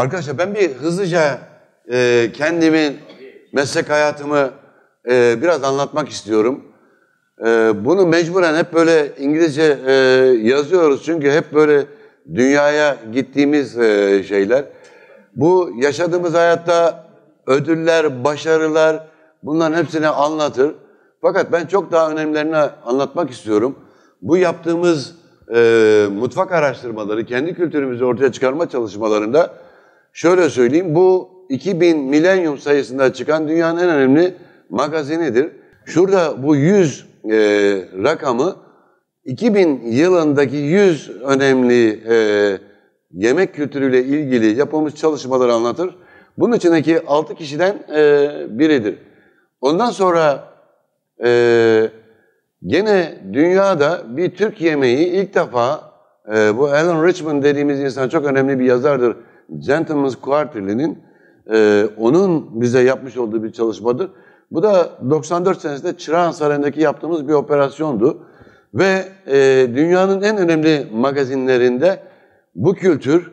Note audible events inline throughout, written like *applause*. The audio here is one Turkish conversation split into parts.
Arkadaşlar ben bir hızlıca e, kendimin meslek hayatımı e, biraz anlatmak istiyorum. E, bunu mecburen hep böyle İngilizce e, yazıyoruz çünkü hep böyle dünyaya gittiğimiz e, şeyler. Bu yaşadığımız hayatta ödüller, başarılar bunların hepsini anlatır. Fakat ben çok daha önemlerini anlatmak istiyorum. Bu yaptığımız e, mutfak araştırmaları, kendi kültürümüzü ortaya çıkarma çalışmalarında şöyle söyleyeyim bu 2000 milenyum sayısında çıkan dünyanın en önemli magazinidir. Şurada bu 100 e, rakamı 2000 yılındaki 100 önemli e, yemek kültürüyle ilgili yapılmış çalışmaları anlatır. Bunun içindeki 6 kişiden e, biridir. Ondan sonra e, gene dünyada bir Türk yemeği ilk defa e, bu Alan Richmond dediğimiz insan çok önemli bir yazardır. Gentleman's Quarterly'nin e, onun bize yapmış olduğu bir çalışmadır. Bu da 94 senesinde Çırağan Sarayı'ndaki yaptığımız bir operasyondu. Ve e, dünyanın en önemli magazinlerinde bu kültür,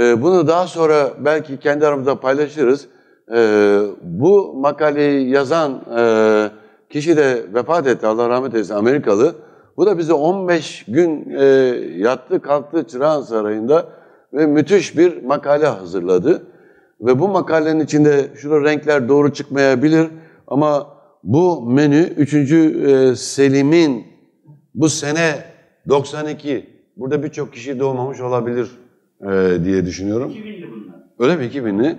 e, bunu daha sonra belki kendi aramızda paylaşırız. E, bu makaleyi yazan e, kişi de vefat etti, Allah rahmet eylesin, Amerikalı. Bu da bize 15 gün e, yattı, kalktı Çırağan Sarayı'nda ve müthiş bir makale hazırladı. Ve bu makalenin içinde şurada renkler doğru çıkmayabilir ama bu menü 3. E, Selim'in bu sene 92 burada birçok kişi doğmamış olabilir e, diye düşünüyorum. 2000'li bunlar. Öyle mi 2000'li?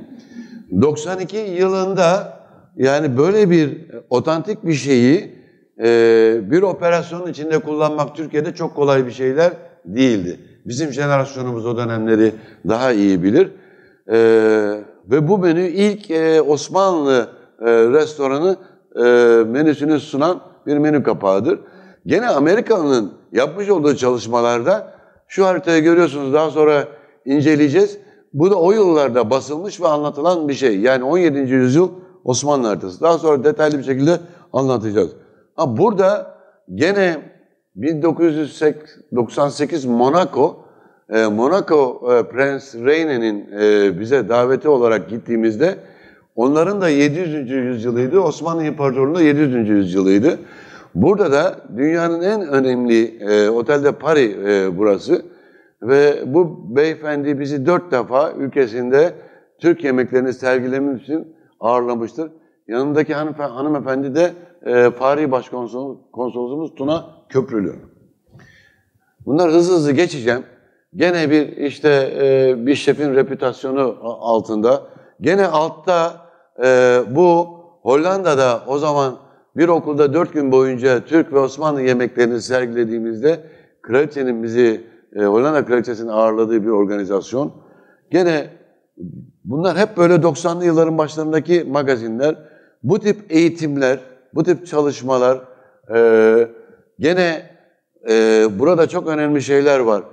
92 yılında yani böyle bir e, otantik bir şeyi bir operasyonun içinde kullanmak Türkiye'de çok kolay bir şeyler değildi. Bizim jenerasyonumuz o dönemleri daha iyi bilir. E, ve bu menü ilk e, Osmanlı e, restoranı e, menüsünü sunan bir menü kapağıdır. Gene Amerika'nın yapmış olduğu çalışmalarda şu haritayı görüyorsunuz daha sonra inceleyeceğiz. Bu da o yıllarda basılmış ve anlatılan bir şey. Yani 17. yüzyıl Osmanlı haritası. Daha sonra detaylı bir şekilde anlatacağız. Ha burada gene 1998 Monaco, e, Monaco e, Prens Reine'nin e, bize daveti olarak gittiğimizde onların da 700. yüzyılıydı. Osmanlı İmparatorluğu'nun 700. yüzyılıydı. Burada da dünyanın en önemli e, otelde Paris e, burası ve bu beyefendi bizi dört defa ülkesinde Türk yemeklerini sergilemek için ağırlamıştır. Yanındaki hanımefe, hanımefendi de e, Paris Başkonsolosumuz Tuna köprülü. Bunlar hızlı hızlı geçeceğim. Gene bir işte e, bir şefin reputasyonu altında. Gene altta e, bu Hollanda'da o zaman bir okulda dört gün boyunca Türk ve Osmanlı yemeklerini sergilediğimizde kraliçenin bizi, e, Hollanda kraliçesinin ağırladığı bir organizasyon. Gene bunlar hep böyle 90'lı yılların başlarındaki magazinler. Bu tip eğitimler, bu tip çalışmalar, e, Gene e, burada çok önemli şeyler var.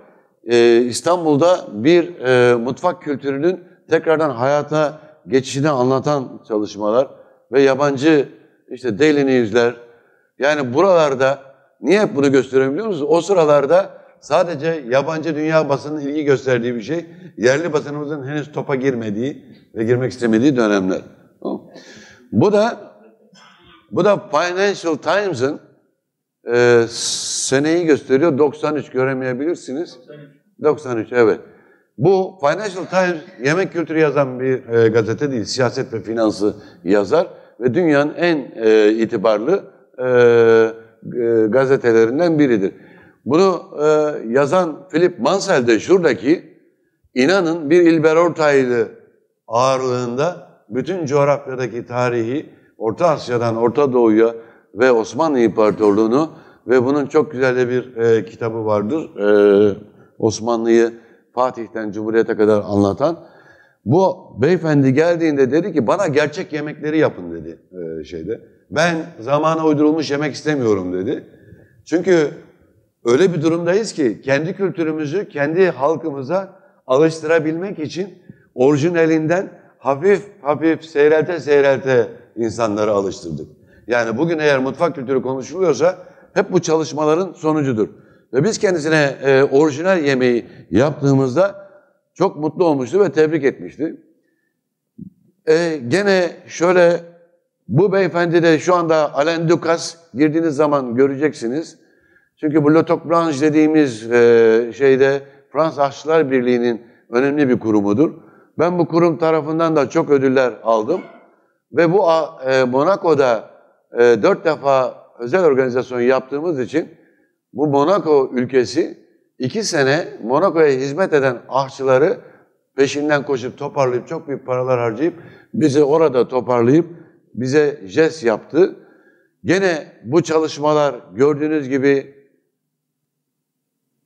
E, İstanbul'da bir e, mutfak kültürünün tekrardan hayata geçişini anlatan çalışmalar ve yabancı işte Daily News'ler. Yani buralarda niye hep bunu gösteriyorum musunuz? O sıralarda sadece yabancı dünya basının ilgi gösterdiği bir şey, yerli basınımızın henüz topa girmediği ve girmek istemediği dönemler. Bu da bu da Financial Times'ın e, seneyi gösteriyor. 93 göremeyebilirsiniz. 93 evet. Bu Financial Times yemek kültürü yazan bir e, gazete değil. Siyaset ve finansı yazar ve dünyanın en e, itibarlı e, e, gazetelerinden biridir. Bunu e, yazan Philip Mansell de şuradaki inanın bir İlber Ortaylı ağırlığında bütün coğrafyadaki tarihi Orta Asya'dan Orta Doğu'ya ve Osmanlı İmparatorluğunu ve bunun çok güzel de bir e, kitabı vardır. E, Osmanlı'yı Fatih'ten Cumhuriyet'e kadar anlatan. Bu beyefendi geldiğinde dedi ki bana gerçek yemekleri yapın dedi e, şeyde. Ben zamana uydurulmuş yemek istemiyorum dedi. Çünkü öyle bir durumdayız ki kendi kültürümüzü kendi halkımıza alıştırabilmek için orijinalinden hafif hafif seyrelte seyrelte insanları alıştırdık. Yani bugün eğer mutfak kültürü konuşuluyorsa hep bu çalışmaların sonucudur. Ve biz kendisine e, orijinal yemeği yaptığımızda çok mutlu olmuştu ve tebrik etmişti. E, gene şöyle bu beyefendi de şu anda Alain Dukas girdiğiniz zaman göreceksiniz. Çünkü bu Lotok Branche dediğimiz e, şeyde Fransa Aşçılar Birliği'nin önemli bir kurumudur. Ben bu kurum tarafından da çok ödüller aldım. Ve bu e, Monaco'da ee, dört defa özel organizasyon yaptığımız için bu Monaco ülkesi iki sene Monaco'ya hizmet eden ahçıları peşinden koşup toparlayıp çok büyük paralar harcayıp bizi orada toparlayıp bize jest yaptı. Gene bu çalışmalar gördüğünüz gibi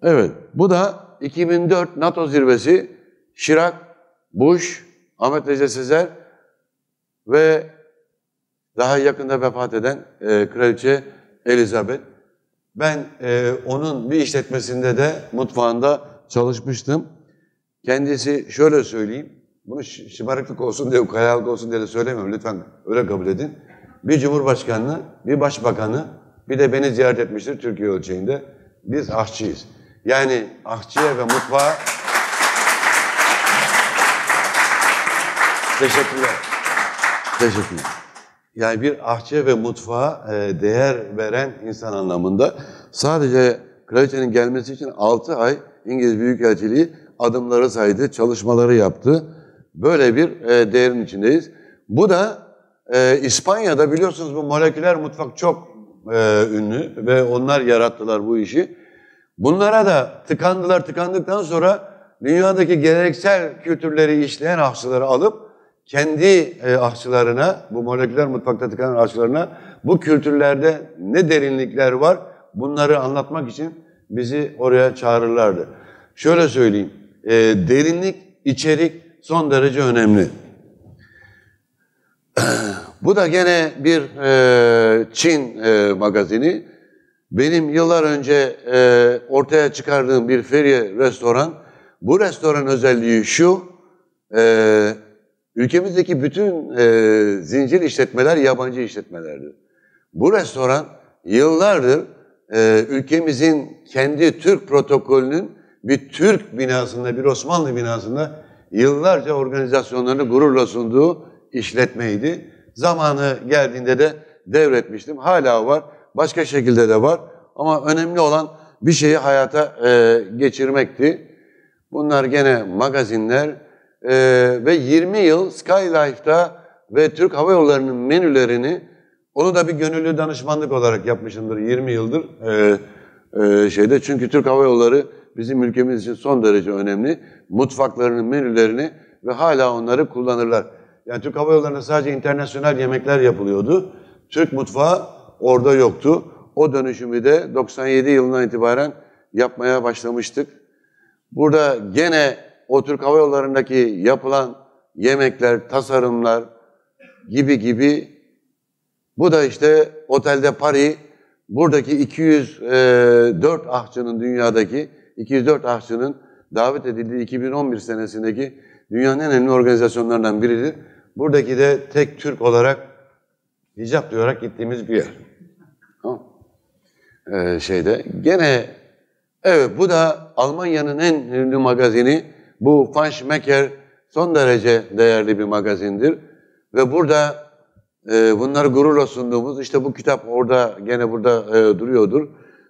evet bu da 2004 NATO zirvesi Şirak, Bush, Ahmet Necdet Sezer ve daha yakında vefat eden e, kraliçe Elizabeth. Ben e, onun bir işletmesinde de mutfağında çalışmıştım. Kendisi şöyle söyleyeyim, bunu şımarıklık olsun diye, ukalalık olsun diye de söylemiyorum. Lütfen öyle kabul edin. Bir cumhurbaşkanını, bir başbakanı, bir de beni ziyaret etmiştir Türkiye ölçeğinde. Biz ahçıyız. Yani ahçıya ve mutfağa teşekkürler. Teşekkürler yani bir ahçe ve mutfağa e, değer veren insan anlamında. Sadece kraliçenin gelmesi için 6 ay İngiliz Büyükelçiliği adımları saydı, çalışmaları yaptı. Böyle bir e, değerin içindeyiz. Bu da e, İspanya'da biliyorsunuz bu moleküler mutfak çok e, ünlü ve onlar yarattılar bu işi. Bunlara da tıkandılar, tıkandıktan sonra dünyadaki geleneksel kültürleri işleyen hafızaları alıp kendi e, aşçılarına, bu moleküler mutfakta tıkanan aşçılarına bu kültürlerde ne derinlikler var bunları anlatmak için bizi oraya çağırırlardı. Şöyle söyleyeyim, e, derinlik, içerik son derece önemli. *clears throat* Bu da gene bir e, Çin e, magazini. Benim yıllar önce e, ortaya çıkardığım bir feriye restoran. Bu restoran özelliği şu, e, Ülkemizdeki bütün e, zincir işletmeler yabancı işletmelerdir. Bu restoran yıllardır e, ülkemizin kendi Türk protokolünün bir Türk binasında, bir Osmanlı binasında yıllarca organizasyonlarını gururla sunduğu işletmeydi. Zamanı geldiğinde de devretmiştim. Hala var. Başka şekilde de var. Ama önemli olan bir şeyi hayata e, geçirmekti. Bunlar gene magazinler, e, ve 20 yıl Skylife'da ve Türk Hava Yolları'nın menülerini onu da bir gönüllü danışmanlık olarak yapmışımdır 20 yıldır e, e, şeyde. Çünkü Türk Hava Yolları bizim ülkemiz için son derece önemli. Mutfaklarının menülerini ve hala onları kullanırlar. Yani Türk Hava Yolları'nda sadece internasyonel yemekler yapılıyordu. Türk mutfağı orada yoktu. O dönüşümü de 97 yılından itibaren yapmaya başlamıştık. Burada gene o Türk Hava Yolları'ndaki yapılan yemekler, tasarımlar gibi gibi bu da işte Otel'de Paris, buradaki 204 e, ahçının dünyadaki 204 ahçının davet edildiği 2011 senesindeki dünyanın en önemli organizasyonlarından biridir. Buradaki de tek Türk olarak hicap diyorak gittiğimiz bir yer. Ee, şeyde gene evet bu da Almanya'nın en ünlü magazini bu Funchmecker son derece değerli bir magazindir. Ve burada e, bunları gururla sunduğumuz, işte bu kitap orada, gene burada e, duruyordur.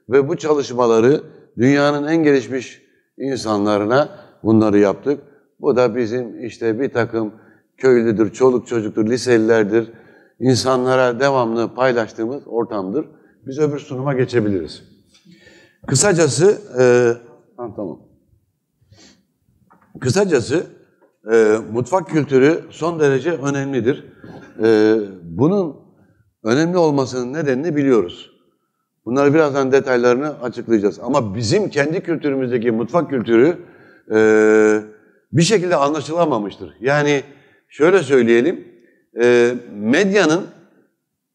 Ve bu çalışmaları dünyanın en gelişmiş insanlarına bunları yaptık. Bu da bizim işte bir takım köylüdür, çoluk çocuktur, liselilerdir, insanlara devamlı paylaştığımız ortamdır. Biz öbür sunuma geçebiliriz. Kısacası, e, tamam. Kısacası e, mutfak kültürü son derece önemlidir. E, bunun önemli olmasının nedenini biliyoruz. Bunları birazdan detaylarını açıklayacağız. Ama bizim kendi kültürümüzdeki mutfak kültürü e, bir şekilde anlaşılamamıştır. Yani şöyle söyleyelim, e, medyanın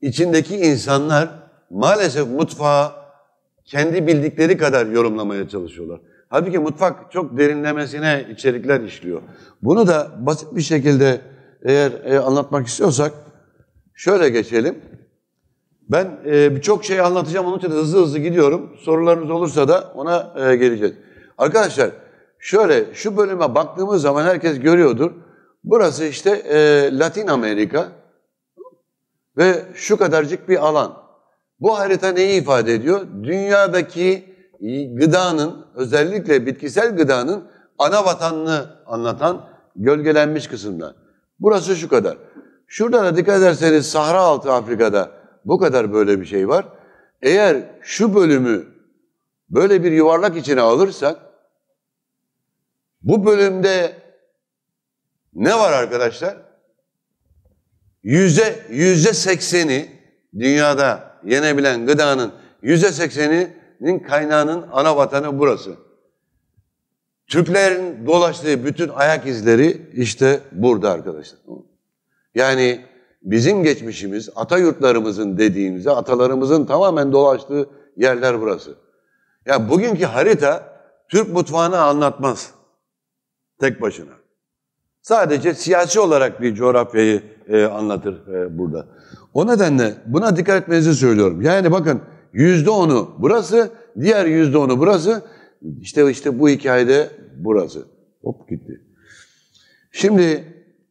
içindeki insanlar maalesef mutfağı kendi bildikleri kadar yorumlamaya çalışıyorlar. Halbuki mutfak çok derinlemesine içerikler işliyor. Bunu da basit bir şekilde eğer e, anlatmak istiyorsak şöyle geçelim. Ben e, birçok şey anlatacağım onun için hızlı hızlı gidiyorum. Sorularınız olursa da ona e, geleceğiz. Arkadaşlar şöyle şu bölüme baktığımız zaman herkes görüyordur. Burası işte e, Latin Amerika ve şu kadarcık bir alan. Bu harita neyi ifade ediyor? Dünyadaki ee, gıdanın özellikle bitkisel gıdanın ana vatanını anlatan gölgelenmiş kısımlar. Burası şu kadar. Şurada da dikkat ederseniz Sahra altı Afrika'da bu kadar böyle bir şey var. Eğer şu bölümü böyle bir yuvarlak içine alırsak bu bölümde ne var arkadaşlar? Yüzde, yüzde sekseni dünyada yenebilen gıdanın yüzde sekseni Türklerin kaynağının ana vatanı burası. Türklerin dolaştığı bütün ayak izleri işte burada arkadaşlar. Yani bizim geçmişimiz, ata yurtlarımızın dediğimize, atalarımızın tamamen dolaştığı yerler burası. Ya bugünkü harita Türk mutfağını anlatmaz tek başına. Sadece siyasi olarak bir coğrafyayı e, anlatır e, burada. O nedenle buna dikkat etmenizi söylüyorum. Yani bakın Yüzde onu burası, diğer yüzde onu burası. İşte işte bu hikayede burası. Hop gitti. Şimdi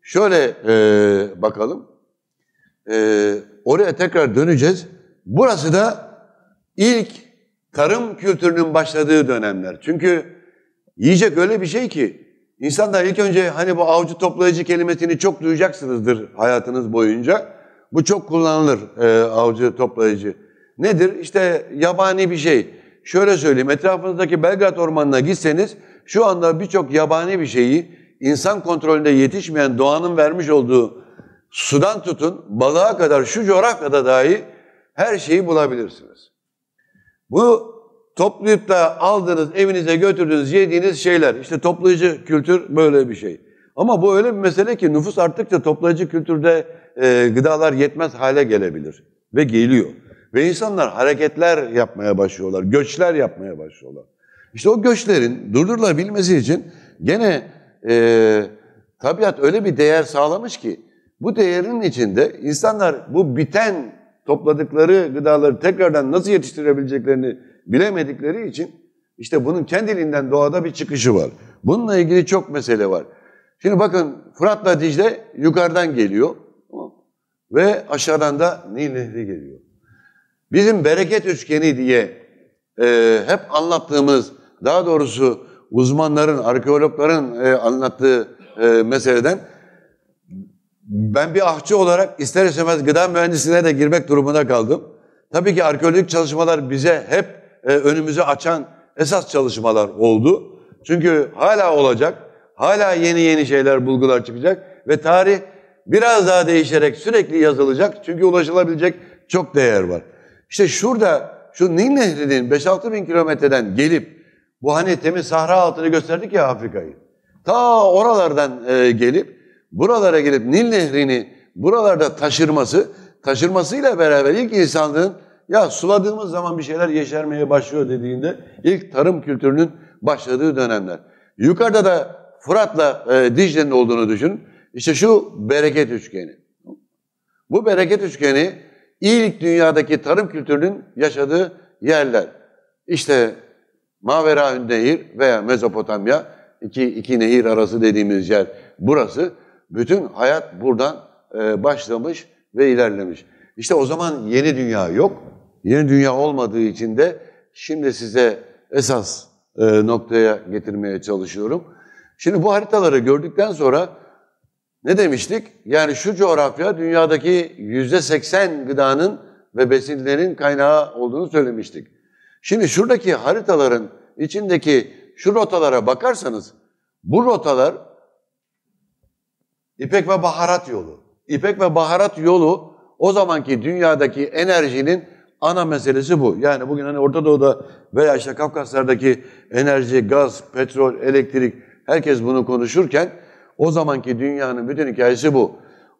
şöyle e, bakalım. E, oraya tekrar döneceğiz. Burası da ilk tarım kültürünün başladığı dönemler. Çünkü yiyecek öyle bir şey ki insanlar ilk önce hani bu avcı toplayıcı kelimesini çok duyacaksınızdır hayatınız boyunca. Bu çok kullanılır e, avcı toplayıcı. Nedir? İşte yabani bir şey. Şöyle söyleyeyim, etrafınızdaki Belgrad Ormanı'na gitseniz şu anda birçok yabani bir şeyi insan kontrolünde yetişmeyen doğanın vermiş olduğu sudan tutun balığa kadar şu coğrafyada dahi her şeyi bulabilirsiniz. Bu toplayıp da aldığınız, evinize götürdüğünüz, yediğiniz şeyler. İşte toplayıcı kültür böyle bir şey. Ama bu öyle bir mesele ki nüfus arttıkça toplayıcı kültürde e, gıdalar yetmez hale gelebilir ve geliyor. Ve insanlar hareketler yapmaya başlıyorlar, göçler yapmaya başlıyorlar. İşte o göçlerin durdurulabilmesi için gene e, tabiat öyle bir değer sağlamış ki bu değerin içinde insanlar bu biten topladıkları gıdaları tekrardan nasıl yetiştirebileceklerini bilemedikleri için işte bunun kendiliğinden doğada bir çıkışı var. Bununla ilgili çok mesele var. Şimdi bakın Fırat'la Dicle yukarıdan geliyor ve aşağıdan da Nil Nehri geliyor. Bizim bereket üçgeni diye e, hep anlattığımız, daha doğrusu uzmanların, arkeologların e, anlattığı e, meseleden ben bir ahçı olarak ister istemez gıda mühendisliğine de girmek durumunda kaldım. Tabii ki arkeolojik çalışmalar bize hep e, önümüzü açan esas çalışmalar oldu. Çünkü hala olacak, hala yeni yeni şeyler, bulgular çıkacak ve tarih biraz daha değişerek sürekli yazılacak. Çünkü ulaşılabilecek çok değer var. İşte şurada şu Nil Nehri'nin 5-6 bin kilometreden gelip bu hani temiz sahra altını gösterdik ya Afrika'yı. Ta oralardan e, gelip buralara gelip Nil Nehri'ni buralarda taşırması, taşırmasıyla beraber ilk insanlığın ya suladığımız zaman bir şeyler yeşermeye başlıyor dediğinde ilk tarım kültürünün başladığı dönemler. Yukarıda da Fırat'la e, Dicle'nin olduğunu düşün. İşte şu bereket üçgeni. Bu bereket üçgeni ilk dünyadaki tarım kültürünün yaşadığı yerler. İşte Mavera Nehir veya Mezopotamya, iki, iki nehir arası dediğimiz yer burası. Bütün hayat buradan e, başlamış ve ilerlemiş. İşte o zaman yeni dünya yok. Yeni dünya olmadığı için de şimdi size esas e, noktaya getirmeye çalışıyorum. Şimdi bu haritaları gördükten sonra ne demiştik? Yani şu coğrafya dünyadaki yüzde seksen gıdanın ve besinlerin kaynağı olduğunu söylemiştik. Şimdi şuradaki haritaların içindeki şu rotalara bakarsanız bu rotalar İpek ve baharat yolu. İpek ve baharat yolu o zamanki dünyadaki enerjinin ana meselesi bu. Yani bugün hani Orta Doğu'da veya işte Kafkaslardaki enerji, gaz, petrol, elektrik herkes bunu konuşurken o zamanki dünyanın bütün hikayesi bu.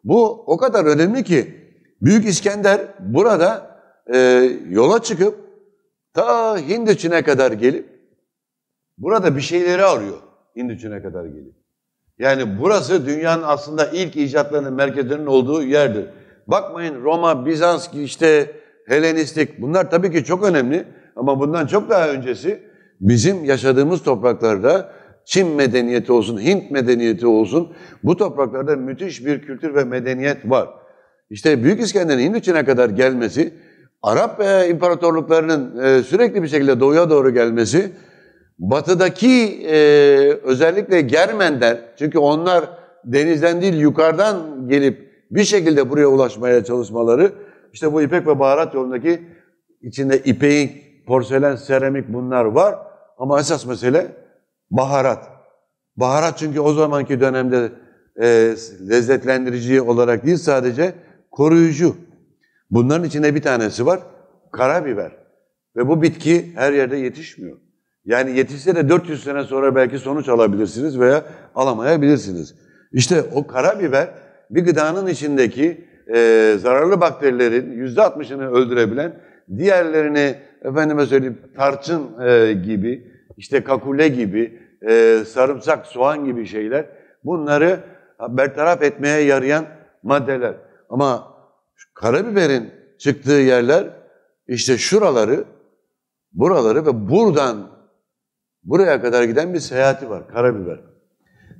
Bu o kadar önemli ki Büyük İskender burada e, yola çıkıp ta Hindiçin'e kadar gelip burada bir şeyleri arıyor Hindiçin'e kadar gelip. Yani burası dünyanın aslında ilk icatlarının merkezinin olduğu yerdir. Bakmayın Roma, Bizans, işte Helenistik bunlar tabii ki çok önemli ama bundan çok daha öncesi bizim yaşadığımız topraklarda Çin medeniyeti olsun, Hint medeniyeti olsun bu topraklarda müthiş bir kültür ve medeniyet var. İşte Büyük İskender'in Hindistan'a kadar gelmesi, Arap e, imparatorluklarının e, sürekli bir şekilde doğuya doğru gelmesi, batıdaki e, özellikle Germenler, çünkü onlar denizden değil yukarıdan gelip bir şekilde buraya ulaşmaya çalışmaları, işte bu İpek ve baharat yolundaki içinde ipeğin, porselen, seramik bunlar var. Ama esas mesele Baharat. Baharat çünkü o zamanki dönemde e, lezzetlendirici olarak değil sadece koruyucu. Bunların içinde bir tanesi var. Karabiber. Ve bu bitki her yerde yetişmiyor. Yani yetişse de 400 sene sonra belki sonuç alabilirsiniz veya alamayabilirsiniz. İşte o karabiber bir gıdanın içindeki e, zararlı bakterilerin %60'ını öldürebilen, diğerlerini efendime söyleyeyim tarçın e, gibi, işte kakule gibi, e, sarımsak, soğan gibi şeyler bunları bertaraf etmeye yarayan maddeler. Ama karabiberin çıktığı yerler işte şuraları, buraları ve buradan buraya kadar giden bir seyahati var karabiber.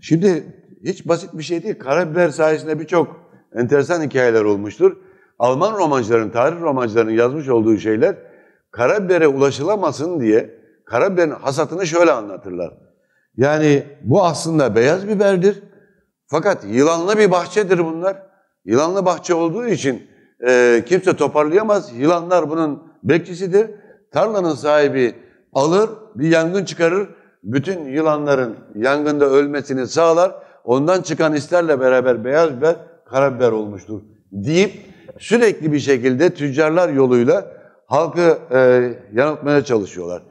Şimdi hiç basit bir şey değil. Karabiber sayesinde birçok enteresan hikayeler olmuştur. Alman romancıların, tarih romancılarının yazmış olduğu şeyler karabibere ulaşılamasın diye karabiberin hasatını şöyle anlatırlar. Yani bu aslında beyaz biberdir. Fakat yılanlı bir bahçedir bunlar. Yılanlı bahçe olduğu için e, kimse toparlayamaz. Yılanlar bunun bekçisidir. Tarlanın sahibi alır, bir yangın çıkarır. Bütün yılanların yangında ölmesini sağlar. Ondan çıkan isterle beraber beyaz biber karabiber olmuştur deyip sürekli bir şekilde tüccarlar yoluyla halkı e, yanıltmaya çalışıyorlar.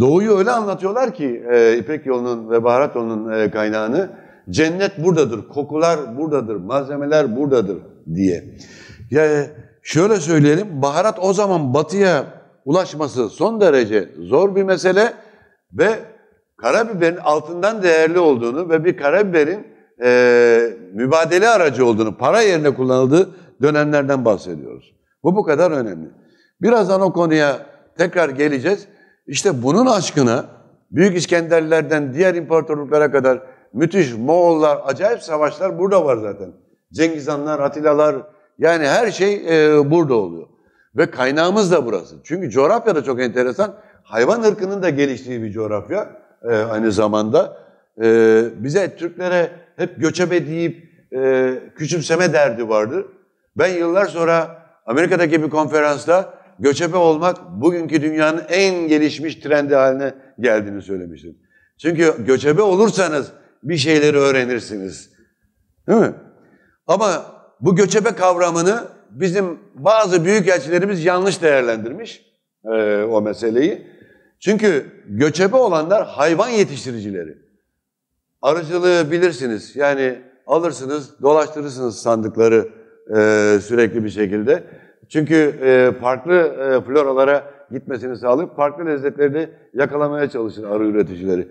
Doğuyu öyle anlatıyorlar ki e, İpek yolunun ve baharat yolunun e, kaynağını. Cennet buradadır, kokular buradadır, malzemeler buradadır diye. Ya e, şöyle söyleyelim, baharat o zaman batıya ulaşması son derece zor bir mesele ve karabiberin altından değerli olduğunu ve bir karabiberin e, mübadele aracı olduğunu, para yerine kullanıldığı dönemlerden bahsediyoruz. Bu bu kadar önemli. Birazdan o konuya tekrar geleceğiz. İşte bunun aşkına Büyük İskenderlerden diğer imparatorluklara kadar müthiş Moğollar, acayip savaşlar burada var zaten. Cengiz Hanlar, Atilalar yani her şey e, burada oluyor. Ve kaynağımız da burası. Çünkü coğrafya da çok enteresan. Hayvan ırkının da geliştiği bir coğrafya e, aynı zamanda. E, bize Türklere hep göçebe deyip e, küçümseme derdi vardı. Ben yıllar sonra Amerika'daki bir konferansta göçebe olmak bugünkü dünyanın en gelişmiş trendi haline geldiğini söylemiştim. Çünkü göçebe olursanız bir şeyleri öğrenirsiniz. Değil mi? Ama bu göçebe kavramını bizim bazı büyükelçilerimiz yanlış değerlendirmiş e, o meseleyi. Çünkü göçebe olanlar hayvan yetiştiricileri. Arıcılığı bilirsiniz. Yani alırsınız, dolaştırırsınız sandıkları e, sürekli bir şekilde. Çünkü e, farklı e, floralara gitmesini sağlayıp farklı lezzetlerini yakalamaya çalışır arı üreticileri.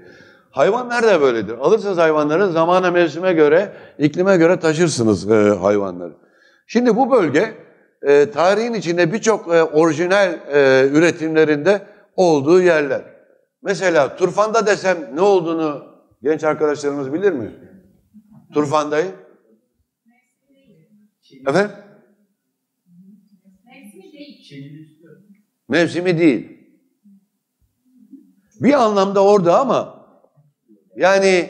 Hayvanlar da böyledir. Alırsınız hayvanları zamana mevsime göre, iklime göre taşırsınız e, hayvanları. Şimdi bu bölge e, tarihin içinde birçok e, orijinal e, üretimlerinde olduğu yerler. Mesela Turfan'da desem ne olduğunu genç arkadaşlarımız bilir mi? Turfan'dayı. Efendim? Mevsimi değil. Bir anlamda orada ama yani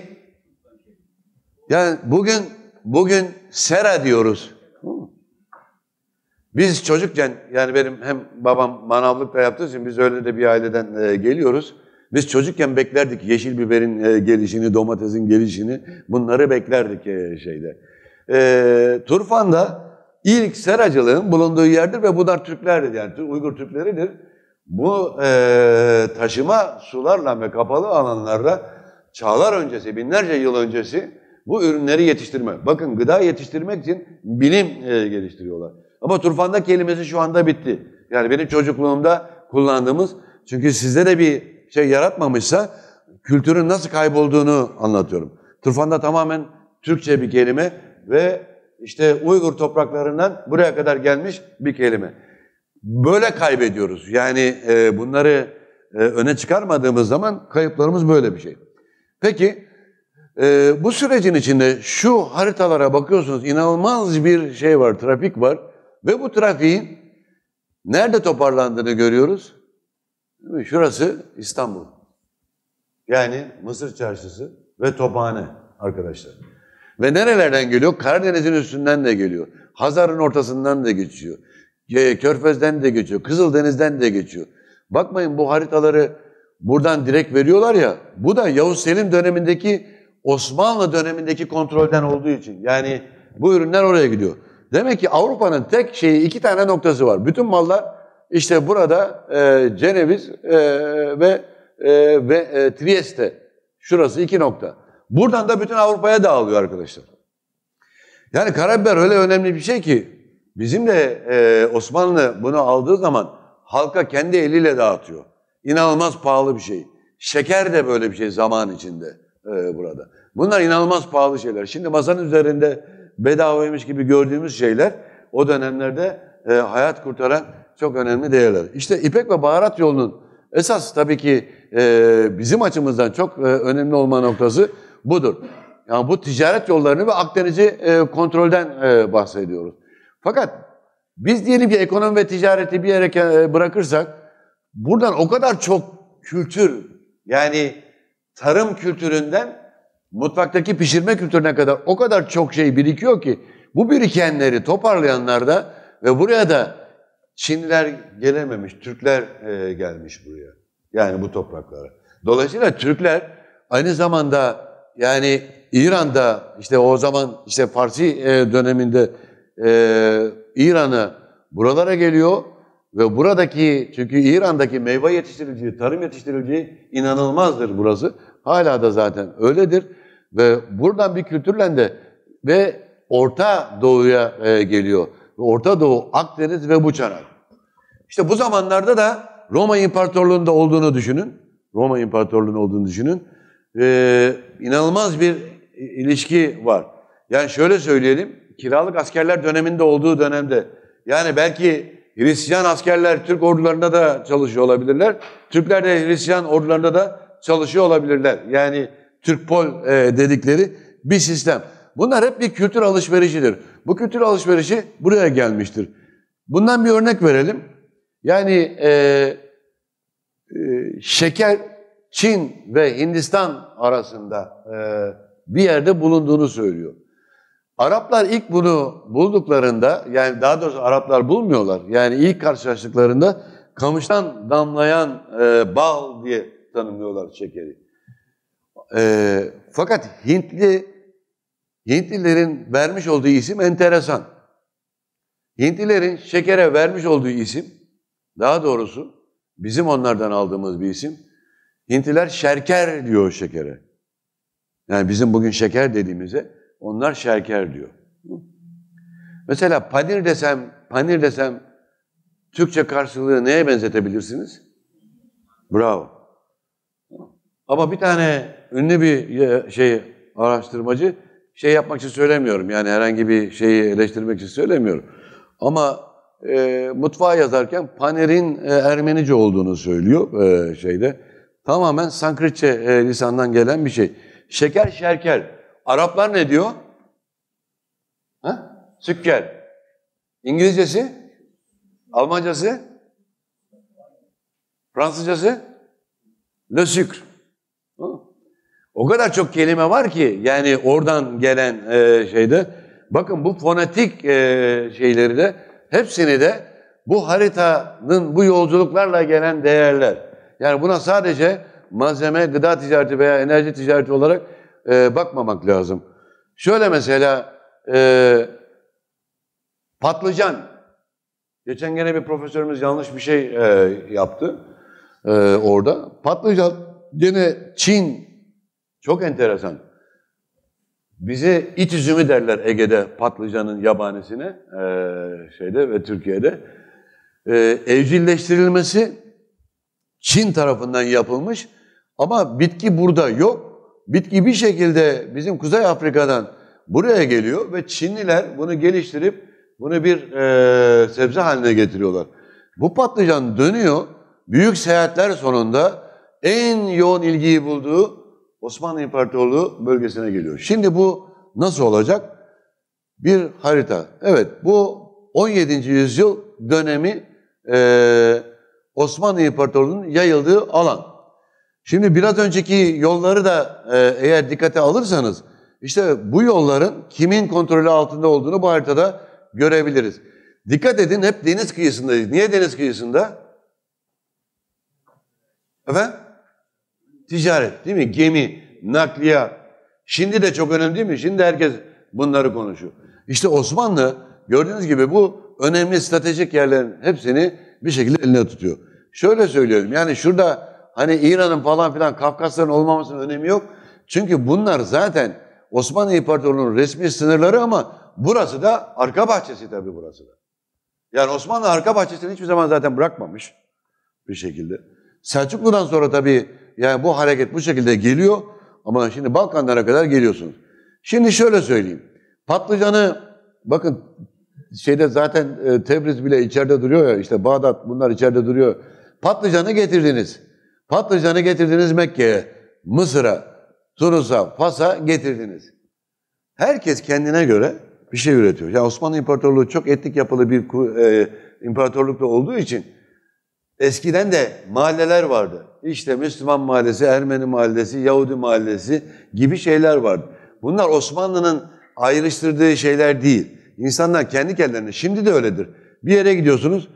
yani bugün bugün sera diyoruz. Biz çocukken yani benim hem babam manavlıkla yaptığı için biz öyle de bir aileden e, geliyoruz. Biz çocukken beklerdik yeşil biberin e, gelişini, domatesin gelişini. Bunları beklerdik e, şeyde. E, Turfan'da İlk seracılığın bulunduğu yerdir ve bunlar Türklerdir yani Uygur Türkleridir. Bu e, taşıma sularla ve kapalı alanlarda çağlar öncesi, binlerce yıl öncesi bu ürünleri yetiştirme. Bakın gıda yetiştirmek için bilim e, geliştiriyorlar. Ama turfanda kelimesi şu anda bitti. Yani benim çocukluğumda kullandığımız çünkü sizde de bir şey yaratmamışsa kültürün nasıl kaybolduğunu anlatıyorum. Turfanda tamamen Türkçe bir kelime ve işte Uygur topraklarından buraya kadar gelmiş bir kelime. Böyle kaybediyoruz. Yani e, bunları e, öne çıkarmadığımız zaman kayıplarımız böyle bir şey. Peki e, bu sürecin içinde şu haritalara bakıyorsunuz inanılmaz bir şey var, trafik var ve bu trafiğin nerede toparlandığını görüyoruz. Şurası İstanbul. Yani Mısır Çarşısı ve Tophane arkadaşlar. Ve nerelerden geliyor? Karadeniz'in üstünden de geliyor. Hazar'ın ortasından da geçiyor. Körfez'den de geçiyor. Kızıldeniz'den de geçiyor. Bakmayın bu haritaları buradan direkt veriyorlar ya. Bu da Yavuz Selim dönemindeki Osmanlı dönemindeki kontrolden olduğu için. Yani bu ürünler oraya gidiyor. Demek ki Avrupa'nın tek şeyi iki tane noktası var. Bütün mallar işte burada e, Ceneviz e, ve e, ve e, Trieste. Şurası iki nokta. Buradan da bütün Avrupa'ya dağılıyor arkadaşlar. Yani karabiber öyle önemli bir şey ki bizim de e, Osmanlı bunu aldığı zaman halka kendi eliyle dağıtıyor. İnanılmaz pahalı bir şey. Şeker de böyle bir şey zaman içinde e, burada. Bunlar inanılmaz pahalı şeyler. Şimdi masanın üzerinde bedavaymış gibi gördüğümüz şeyler o dönemlerde e, hayat kurtaran çok önemli değerler. İşte ipek ve baharat yolunun esas tabii ki e, bizim açımızdan çok e, önemli olma noktası budur. Yani bu ticaret yollarını ve Akdeniz'i e, kontrolden e, bahsediyoruz. Fakat biz diyelim ki ekonomi ve ticareti bir yere e, bırakırsak buradan o kadar çok kültür yani tarım kültüründen mutfaktaki pişirme kültürüne kadar o kadar çok şey birikiyor ki bu birikenleri toparlayanlar da ve buraya da Çinliler gelememiş, Türkler e, gelmiş buraya. Yani bu topraklara. Dolayısıyla Türkler aynı zamanda yani İran'da işte o zaman işte Parsi e, döneminde e, İran'ı buralara geliyor ve buradaki çünkü İran'daki meyve yetiştiriciliği, tarım yetiştiriciliği inanılmazdır burası. Hala da zaten öyledir ve buradan bir kültürle de ve Orta Doğu'ya e, geliyor. Orta Doğu, Akdeniz ve bu çanak. İşte bu zamanlarda da Roma İmparatorluğu'nda olduğunu düşünün. Roma İmparatorluğu'nun olduğunu düşünün e, inanılmaz bir ilişki var. Yani şöyle söyleyelim, kiralık askerler döneminde olduğu dönemde yani belki Hristiyan askerler Türk ordularında da çalışıyor olabilirler. Türkler de Hristiyan ordularında da çalışıyor olabilirler. Yani Türk-Pol e, dedikleri bir sistem. Bunlar hep bir kültür alışverişidir. Bu kültür alışverişi buraya gelmiştir. Bundan bir örnek verelim. Yani e, e, şeker Çin ve Hindistan arasında e, bir yerde bulunduğunu söylüyor. Araplar ilk bunu bulduklarında, yani daha doğrusu Araplar bulmuyorlar. Yani ilk karşılaştıklarında kamıştan damlayan e, bal diye tanımlıyorlar şekeri. E, fakat Hintli, Hintlilerin vermiş olduğu isim enteresan. Hintlilerin şekere vermiş olduğu isim, daha doğrusu bizim onlardan aldığımız bir isim, Hintliler şeker diyor şekere. Yani bizim bugün şeker dediğimize onlar şeker diyor. Mesela panir desem, panir desem Türkçe karşılığı neye benzetebilirsiniz? Bravo. Ama bir tane ünlü bir e, şey araştırmacı şey yapmak için söylemiyorum. Yani herhangi bir şeyi eleştirmek için söylemiyorum. Ama e, mutfağa yazarken panerin e, Ermenice olduğunu söylüyor e, şeyde Tamamen Sankritçe e, lisandan gelen bir şey. Şeker şerker. Araplar ne diyor? Ha? Sükker. İngilizcesi? Almancası? Fransızcası? Le sucre. O kadar çok kelime var ki yani oradan gelen e, şeyde. Bakın bu fonetik e, şeyleri de hepsini de bu haritanın bu yolculuklarla gelen değerler. Yani buna sadece malzeme, gıda ticareti veya enerji ticareti olarak e, bakmamak lazım. Şöyle mesela e, patlıcan. Geçen gene bir profesörümüz yanlış bir şey e, yaptı e, orada. Patlıcan gene Çin. Çok enteresan. Bize it üzümü derler Ege'de patlıcanın yabanisine e, şeyde ve Türkiye'de. E, evcilleştirilmesi Çin tarafından yapılmış ama bitki burada yok. Bitki bir şekilde bizim Kuzey Afrika'dan buraya geliyor ve Çinliler bunu geliştirip bunu bir e, sebze haline getiriyorlar. Bu patlıcan dönüyor. Büyük seyahatler sonunda en yoğun ilgiyi bulduğu Osmanlı İmparatorluğu bölgesine geliyor. Şimdi bu nasıl olacak? Bir harita. Evet bu 17. yüzyıl dönemi e, Osmanlı İmparatorluğu'nun yayıldığı alan. Şimdi biraz önceki yolları da e, eğer dikkate alırsanız işte bu yolların kimin kontrolü altında olduğunu bu haritada görebiliriz. Dikkat edin hep deniz kıyısındayız. Niye deniz kıyısında? Efendim? Ticaret değil mi? Gemi, nakliye. Şimdi de çok önemli değil mi? Şimdi herkes bunları konuşuyor. İşte Osmanlı gördüğünüz gibi bu önemli stratejik yerlerin hepsini bir şekilde eline tutuyor. Şöyle söylüyorum yani şurada hani İran'ın falan filan Kafkasların olmamasının önemi yok. Çünkü bunlar zaten Osmanlı İmparatorluğu'nun resmi sınırları ama burası da arka bahçesi tabii burası da. Yani Osmanlı arka bahçesini hiçbir zaman zaten bırakmamış bir şekilde. Selçuklu'dan sonra tabii yani bu hareket bu şekilde geliyor ama şimdi Balkanlara kadar geliyorsunuz. Şimdi şöyle söyleyeyim. Patlıcanı bakın şeyde zaten e, Tebriz bile içeride duruyor ya işte Bağdat bunlar içeride duruyor. Patlıcanı getirdiniz. Patlıcanı getirdiniz Mekke'ye, Mısır'a, Tunus'a, Fas'a getirdiniz. Herkes kendine göre bir şey üretiyor. Yani Osmanlı İmparatorluğu çok etnik yapılı bir e, imparatorlukta olduğu için eskiden de mahalleler vardı. İşte Müslüman mahallesi, Ermeni mahallesi, Yahudi mahallesi gibi şeyler vardı. Bunlar Osmanlı'nın ayrıştırdığı şeyler değil. İnsanlar kendi kendilerine, şimdi de öyledir. Bir yere gidiyorsunuz,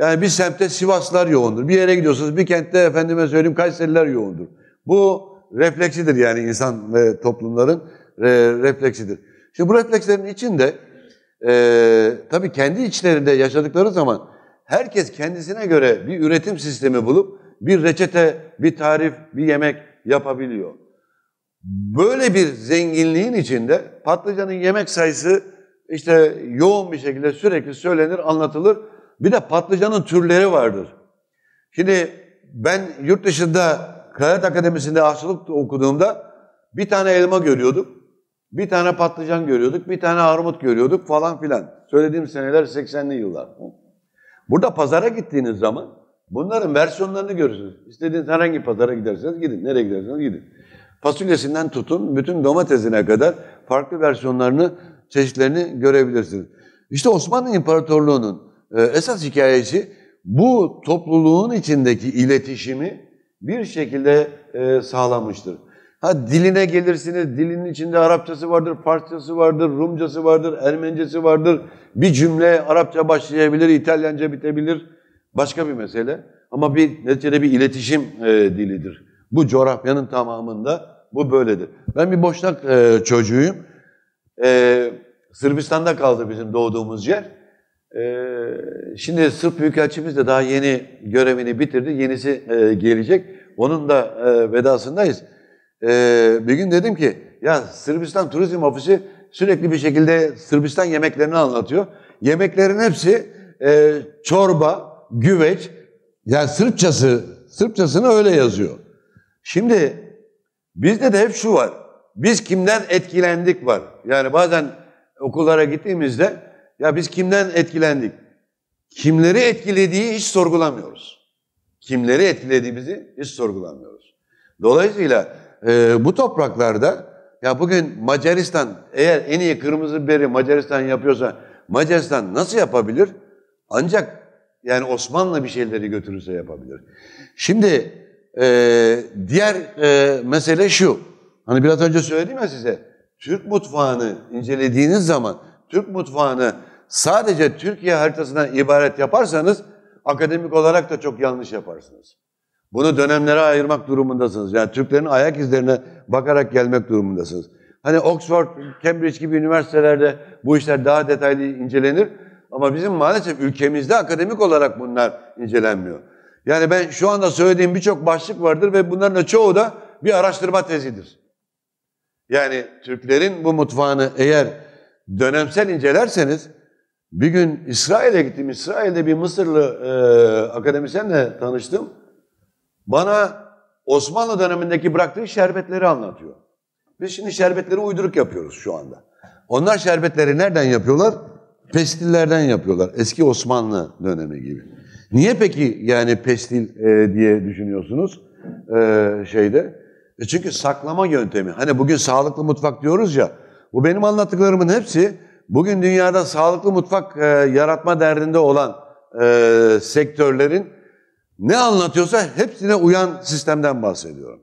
yani bir semtte Sivaslar yoğundur. Bir yere gidiyorsunuz bir kentte efendime söyleyeyim Kayseriler yoğundur. Bu refleksidir yani insan ve toplumların re, refleksidir. Şimdi bu reflekslerin içinde e, tabii kendi içlerinde yaşadıkları zaman herkes kendisine göre bir üretim sistemi bulup bir reçete, bir tarif, bir yemek yapabiliyor. Böyle bir zenginliğin içinde patlıcanın yemek sayısı işte yoğun bir şekilde sürekli söylenir, anlatılır bir de patlıcanın türleri vardır. Şimdi ben yurt dışında Kraliyet Akademisi'nde aşçılık okuduğumda bir tane elma görüyorduk. Bir tane patlıcan görüyorduk, bir tane armut görüyorduk falan filan. Söylediğim seneler 80'li yıllar. Burada pazara gittiğiniz zaman bunların versiyonlarını görürsünüz. İstediğiniz herhangi pazara giderseniz gidin, nereye giderseniz gidin. Fasulyesinden tutun, bütün domatesine kadar farklı versiyonlarını, çeşitlerini görebilirsiniz. İşte Osmanlı İmparatorluğu'nun ee, esas hikayesi bu topluluğun içindeki iletişimi bir şekilde e, sağlamıştır. Ha diline gelirsiniz, dilinin içinde Arapçası vardır, Farsçası vardır, Rumcası vardır, Ermencesi vardır. Bir cümle Arapça başlayabilir, İtalyanca bitebilir. Başka bir mesele. Ama bir neticede bir iletişim e, dilidir. Bu coğrafyanın tamamında bu böyledir. Ben bir boşnak e, çocuğuyum. E, Sırbistan'da kaldı bizim doğduğumuz yer. Ee, şimdi Sırp Büyükelçimiz de daha yeni görevini bitirdi. Yenisi e, gelecek. Onun da e, vedasındayız. Ee, bir gün dedim ki ya Sırbistan Turizm Ofisi sürekli bir şekilde Sırbistan yemeklerini anlatıyor. Yemeklerin hepsi e, çorba, güveç, yani Sırpçası, Sırpçasını öyle yazıyor. Şimdi bizde de hep şu var, biz kimden etkilendik var. Yani bazen okullara gittiğimizde ya biz kimden etkilendik? Kimleri etkilediği hiç sorgulamıyoruz. Kimleri bizi hiç sorgulamıyoruz. Dolayısıyla e, bu topraklarda ya bugün Macaristan eğer en iyi kırmızı biberi Macaristan yapıyorsa Macaristan nasıl yapabilir? Ancak yani Osmanlı bir şeyleri götürürse yapabilir. Şimdi e, diğer e, mesele şu. Hani biraz önce söyledim ya size. Türk mutfağını incelediğiniz zaman Türk mutfağını sadece Türkiye haritasından ibaret yaparsanız akademik olarak da çok yanlış yaparsınız. Bunu dönemlere ayırmak durumundasınız. Yani Türklerin ayak izlerine bakarak gelmek durumundasınız. Hani Oxford, Cambridge gibi üniversitelerde bu işler daha detaylı incelenir. Ama bizim maalesef ülkemizde akademik olarak bunlar incelenmiyor. Yani ben şu anda söylediğim birçok başlık vardır ve bunların da çoğu da bir araştırma tezidir. Yani Türklerin bu mutfağını eğer dönemsel incelerseniz bir gün İsrail'e gittim. İsrail'de bir Mısırlı e, akademisyenle tanıştım. Bana Osmanlı dönemindeki bıraktığı şerbetleri anlatıyor. Biz şimdi şerbetleri uyduruk yapıyoruz şu anda. Onlar şerbetleri nereden yapıyorlar? Pestillerden yapıyorlar. Eski Osmanlı dönemi gibi. Niye peki yani pestil e, diye düşünüyorsunuz e, şeyde? E çünkü saklama yöntemi. Hani bugün sağlıklı mutfak diyoruz ya. Bu benim anlattıklarımın hepsi Bugün dünyada sağlıklı mutfak e, yaratma derdinde olan e, sektörlerin ne anlatıyorsa hepsine uyan sistemden bahsediyorum.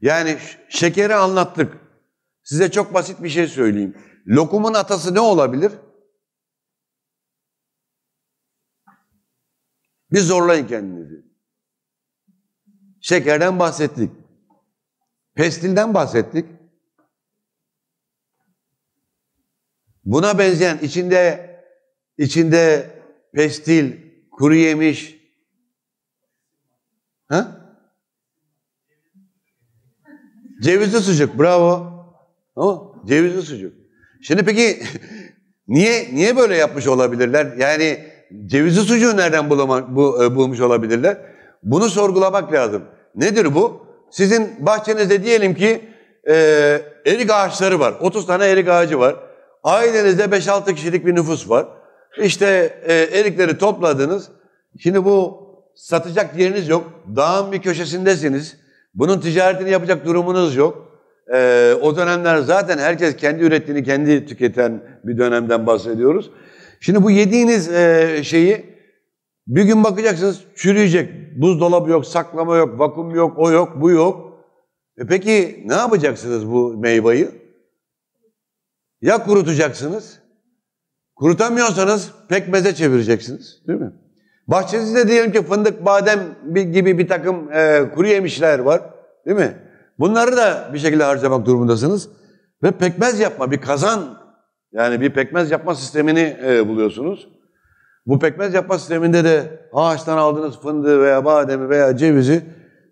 Yani şekeri anlattık. Size çok basit bir şey söyleyeyim. Lokumun atası ne olabilir? Bir zorlayın kendinizi. Şekerden bahsettik. Pestilden bahsettik. Buna benzeyen içinde içinde pestil, kuru yemiş ha? Cevizli sucuk, bravo. Ama cevizli sucuk. Şimdi peki *laughs* niye niye böyle yapmış olabilirler? Yani cevizli sucuğu nereden bulama, bu, e, bulmuş olabilirler? Bunu sorgulamak lazım. Nedir bu? Sizin bahçenizde diyelim ki e, erik ağaçları var. 30 tane erik ağacı var. Ailenizde 5-6 kişilik bir nüfus var. İşte e, erikleri topladınız. Şimdi bu satacak yeriniz yok. Dağın bir köşesindesiniz. Bunun ticaretini yapacak durumunuz yok. E, o dönemler zaten herkes kendi ürettiğini kendi tüketen bir dönemden bahsediyoruz. Şimdi bu yediğiniz e, şeyi bir gün bakacaksınız çürüyecek. Buzdolabı yok, saklama yok, vakum yok, o yok, bu yok. E peki ne yapacaksınız bu meyveyi? Ya kurutacaksınız, kurutamıyorsanız pekmeze çevireceksiniz değil mi? Bahçenizde diyelim ki fındık, badem gibi bir takım e, kuru yemişler var değil mi? Bunları da bir şekilde harcamak durumundasınız. Ve pekmez yapma, bir kazan yani bir pekmez yapma sistemini e, buluyorsunuz. Bu pekmez yapma sisteminde de ağaçtan aldığınız fındığı veya bademi veya cevizi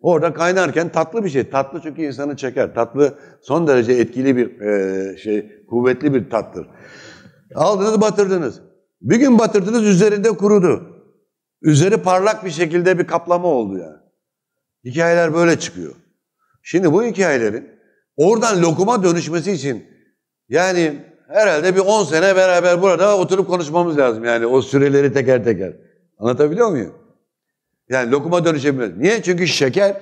Orada kaynarken tatlı bir şey. Tatlı çünkü insanı çeker. Tatlı son derece etkili bir e, şey, kuvvetli bir tattır. Aldınız batırdınız. Bir gün batırdınız üzerinde kurudu. Üzeri parlak bir şekilde bir kaplama oldu yani. Hikayeler böyle çıkıyor. Şimdi bu hikayelerin oradan lokuma dönüşmesi için yani herhalde bir 10 sene beraber burada oturup konuşmamız lazım yani o süreleri teker teker. Anlatabiliyor muyum? Yani lokuma dönüşebilir. Niye? Çünkü şeker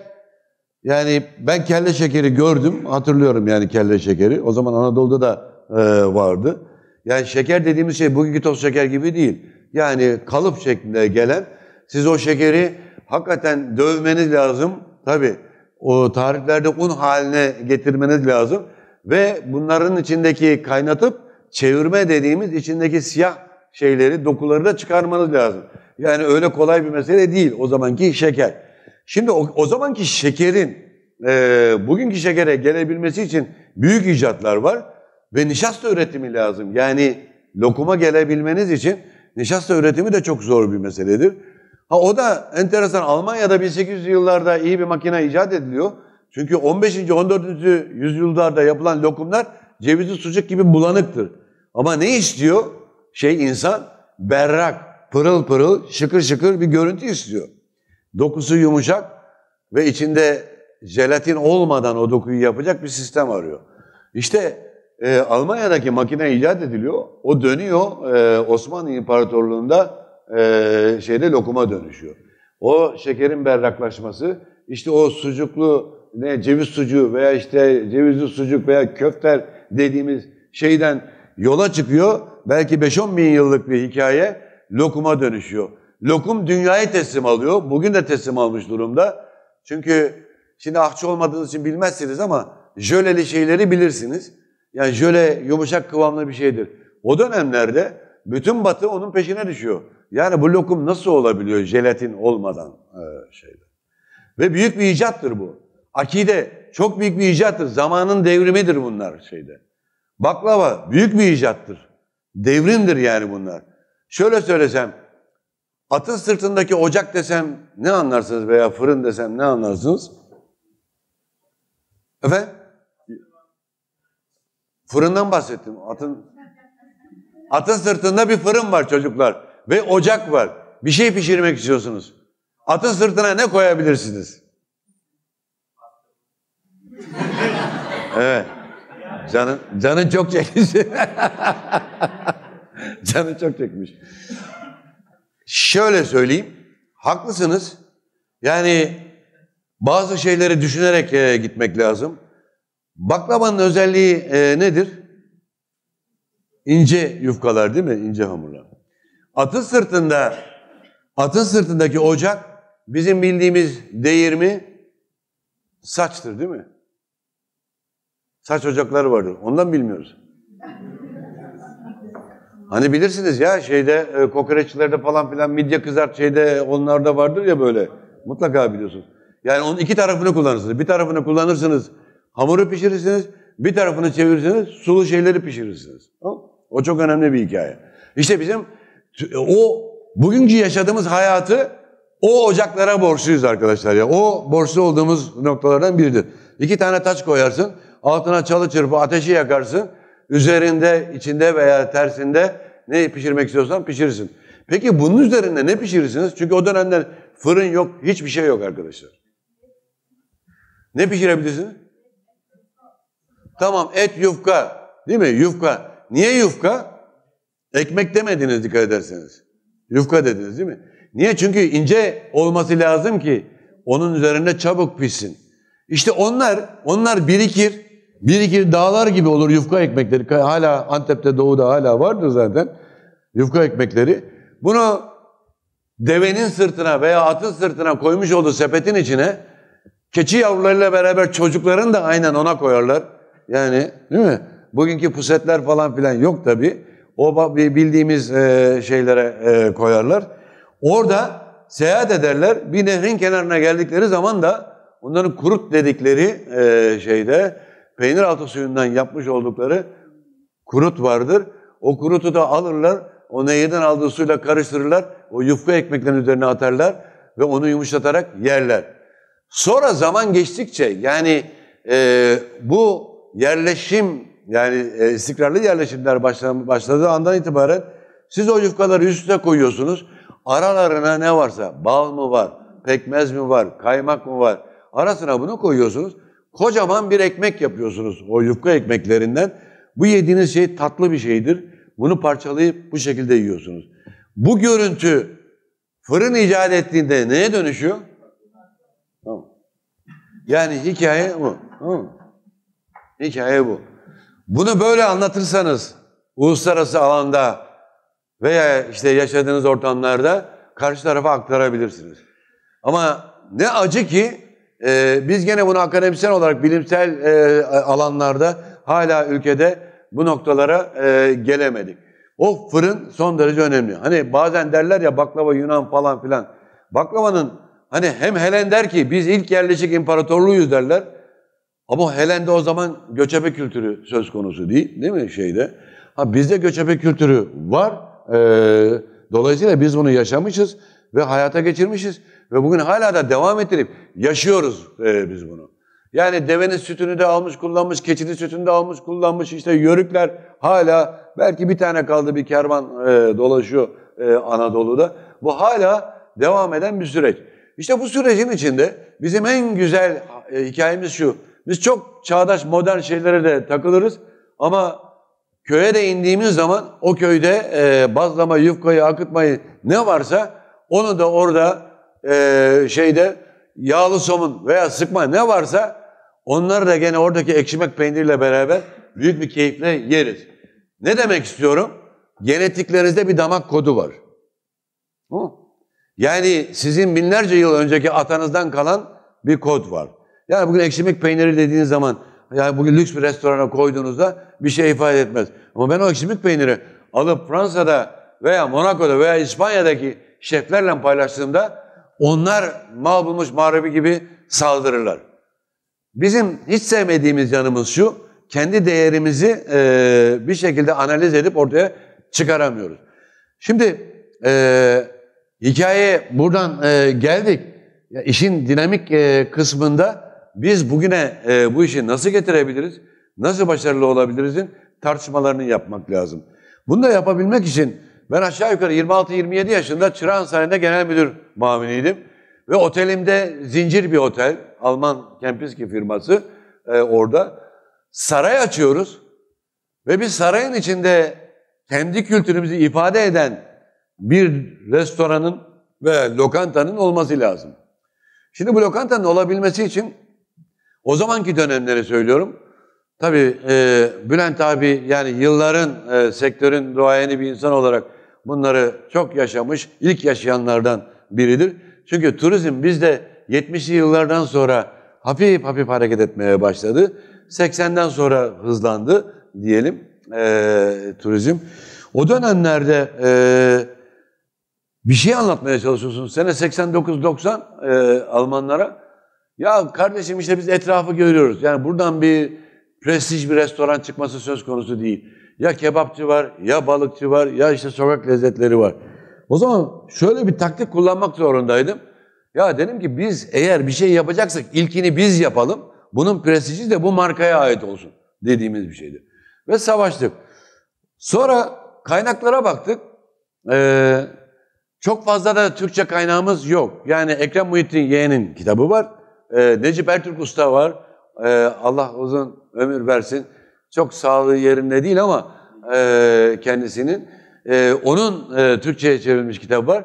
yani ben kelle şekeri gördüm. Hatırlıyorum yani kelle şekeri. O zaman Anadolu'da da e, vardı. Yani şeker dediğimiz şey bugünkü toz şeker gibi değil. Yani kalıp şeklinde gelen siz o şekeri hakikaten dövmeniz lazım. Tabii o tariflerde un haline getirmeniz lazım. Ve bunların içindeki kaynatıp çevirme dediğimiz içindeki siyah şeyleri, dokuları da çıkarmanız lazım. Yani öyle kolay bir mesele değil o zamanki şeker. Şimdi o, o zamanki şekerin e, bugünkü şekere gelebilmesi için büyük icatlar var ve nişasta üretimi lazım. Yani lokuma gelebilmeniz için nişasta üretimi de çok zor bir meseledir. Ha o da enteresan Almanya'da 1800 yıllarda iyi bir makine icat ediliyor. Çünkü 15. 14. yüzyıllarda yapılan lokumlar cevizli sucuk gibi bulanıktır. Ama ne istiyor? Şey insan berrak, pırıl pırıl, şıkır şıkır bir görüntü istiyor. Dokusu yumuşak ve içinde jelatin olmadan o dokuyu yapacak bir sistem arıyor. İşte e, Almanya'daki makine icat ediliyor. O dönüyor e, Osmanlı İmparatorluğu'nda e, şeyde lokuma dönüşüyor. O şekerin berraklaşması, işte o sucuklu ne ceviz sucuğu veya işte cevizli sucuk veya köfter dediğimiz şeyden yola çıkıyor. Belki 5-10 bin yıllık bir hikaye lokuma dönüşüyor. Lokum dünyayı teslim alıyor. Bugün de teslim almış durumda. Çünkü şimdi ahçı olmadığınız için bilmezsiniz ama jöleli şeyleri bilirsiniz. Yani jöle yumuşak kıvamlı bir şeydir. O dönemlerde bütün batı onun peşine düşüyor. Yani bu lokum nasıl olabiliyor jelatin olmadan ee, şeyde. Ve büyük bir icattır bu. Akide çok büyük bir icattır. Zamanın devrimidir bunlar şeyde. Baklava büyük bir icattır. Devrimdir yani bunlar. Şöyle söylesem, atın sırtındaki ocak desem ne anlarsınız veya fırın desem ne anlarsınız? Efendim? Fırından bahsettim. Atın atın sırtında bir fırın var çocuklar ve ocak var. Bir şey pişirmek istiyorsunuz. Atın sırtına ne koyabilirsiniz? evet. Canın, canın çok çekilsin. *laughs* *laughs* Canı çok çekmiş. Şöyle söyleyeyim. Haklısınız. Yani bazı şeyleri düşünerek e, gitmek lazım. Baklavanın özelliği e, nedir? İnce yufkalar değil mi? İnce hamurlar. Atın sırtında atın sırtındaki ocak bizim bildiğimiz değirmi saçtır değil mi? Saç ocakları vardır. Ondan bilmiyoruz. Hani bilirsiniz ya şeyde e, kokoreççilerde falan filan midye kızart şeyde onlarda vardır ya böyle. Mutlaka biliyorsunuz. Yani onun iki tarafını kullanırsınız. Bir tarafını kullanırsınız hamuru pişirirsiniz. Bir tarafını çevirirsiniz sulu şeyleri pişirirsiniz. O çok önemli bir hikaye. İşte bizim e, o bugünkü yaşadığımız hayatı o ocaklara borçluyuz arkadaşlar ya. O borçlu olduğumuz noktalardan biridir. İki tane taş koyarsın, altına çalı çırpı ateşi yakarsın üzerinde, içinde veya tersinde ne pişirmek istiyorsan pişirsin. Peki bunun üzerinde ne pişirirsiniz? Çünkü o dönemler fırın yok, hiçbir şey yok arkadaşlar. Ne pişirebilirsiniz? Tamam et yufka değil mi? Yufka. Niye yufka? Ekmek demediniz dikkat ederseniz. Yufka dediniz değil mi? Niye? Çünkü ince olması lazım ki onun üzerinde çabuk pişsin. İşte onlar, onlar birikir. Bir iki dağlar gibi olur yufka ekmekleri. Hala Antep'te doğuda hala vardır zaten. Yufka ekmekleri. Bunu devenin sırtına veya atın sırtına koymuş olduğu sepetin içine keçi yavrularıyla beraber çocukların da aynen ona koyarlar. Yani değil mi? Bugünkü pusetler falan filan yok tabi. O bildiğimiz e, şeylere e, koyarlar. Orada seyahat ederler. Bir nehrin kenarına geldikleri zaman da onların kurut dedikleri e, şeyde peynir altı suyundan yapmış oldukları kurut vardır. O kurutu da alırlar, o neyden aldığı suyla karıştırırlar, o yufka ekmeklerin üzerine atarlar ve onu yumuşatarak yerler. Sonra zaman geçtikçe yani e, bu yerleşim yani e, istikrarlı yerleşimler başladığı andan itibaren siz o yufkaları üst üste koyuyorsunuz. Aralarına ne varsa bal mı var, pekmez mi var, kaymak mı var arasına bunu koyuyorsunuz. Kocaman bir ekmek yapıyorsunuz o yufka ekmeklerinden. Bu yediğiniz şey tatlı bir şeydir. Bunu parçalayıp bu şekilde yiyorsunuz. Bu görüntü fırın icat ettiğinde neye dönüşüyor? Tamam. Yani hikaye bu. Tamam. Hikaye bu. Bunu böyle anlatırsanız uluslararası alanda veya işte yaşadığınız ortamlarda karşı tarafa aktarabilirsiniz. Ama ne acı ki e, biz gene bunu akademisyen olarak bilimsel e, alanlarda hala ülkede bu noktalara e, gelemedik. O fırın son derece önemli. Hani bazen derler ya baklava Yunan falan filan. Baklavanın hani hem Helen der ki biz ilk yerleşik imparatorluğuyuz derler. Ama Helen'de o zaman göçebe kültürü söz konusu değil. Değil mi şeyde? Ha bizde göçebe kültürü var. Ee, dolayısıyla biz bunu yaşamışız ve hayata geçirmişiz ve bugün hala da devam ettirip yaşıyoruz e, biz bunu. Yani devenin sütünü de almış kullanmış, keçinin sütünü de almış kullanmış. İşte yörükler hala belki bir tane kaldı bir kervan e, dolaşıyor e, Anadolu'da. Bu hala devam eden bir süreç. İşte bu sürecin içinde bizim en güzel e, hikayemiz şu. Biz çok çağdaş modern şeylere de takılırız ama köye de indiğimiz zaman o köyde e, bazlama, yufkayı, akıtmayı ne varsa onu da orada e, şeyde yağlı somun veya sıkma ne varsa onları da gene oradaki ekşimek peyniriyle beraber büyük bir keyifle yeriz. Ne demek istiyorum? Genetiklerinizde bir damak kodu var. Hı? Yani sizin binlerce yıl önceki atanızdan kalan bir kod var. Yani bugün ekşimek peyniri dediğiniz zaman yani bugün lüks bir restorana koyduğunuzda bir şey ifade etmez. Ama ben o ekşimek peyniri alıp Fransa'da veya Monaco'da veya İspanya'daki şeflerle paylaştığımda onlar mal bulmuş mağrabi gibi saldırırlar. Bizim hiç sevmediğimiz yanımız şu, kendi değerimizi e, bir şekilde analiz edip ortaya çıkaramıyoruz. Şimdi e, hikayeye buradan e, geldik. Ya işin dinamik e, kısmında biz bugüne e, bu işi nasıl getirebiliriz, nasıl başarılı olabilirizin tartışmalarını yapmak lazım. Bunu da yapabilmek için ben aşağı yukarı 26-27 yaşında Çırağan Sarayı'nda genel müdür muaviniydim. Ve otelimde zincir bir otel, Alman Kempiski firması e, orada. Saray açıyoruz ve biz sarayın içinde kendi kültürümüzü ifade eden bir restoranın ve lokantanın olması lazım. Şimdi bu lokantanın olabilmesi için o zamanki dönemleri söylüyorum. Tabii e, Bülent abi yani yılların e, sektörün duayeni bir insan olarak bunları çok yaşamış, ilk yaşayanlardan biridir. Çünkü turizm bizde 70'li yıllardan sonra hafif hafif hareket etmeye başladı. 80'den sonra hızlandı diyelim e, turizm. O dönemlerde e, bir şey anlatmaya çalışıyorsun. Sene 89-90 e, Almanlara. Ya kardeşim işte biz etrafı görüyoruz. Yani buradan bir prestij bir restoran çıkması söz konusu değil. Ya kebapçı var, ya balıkçı var, ya işte sokak lezzetleri var. O zaman şöyle bir taktik kullanmak zorundaydım. Ya dedim ki biz eğer bir şey yapacaksak ilkini biz yapalım. Bunun prestiji de bu markaya ait olsun dediğimiz bir şeydi. Ve savaştık. Sonra kaynaklara baktık. Ee, çok fazla da Türkçe kaynağımız yok. Yani Ekrem Muhittin Yeğen'in kitabı var. Ee, Necip Ertürk Usta var. Ee, Allah uzun ömür versin. Çok sağlığı yerinde değil ama e, kendisinin. E, onun e, Türkçe'ye çevrilmiş kitabı var.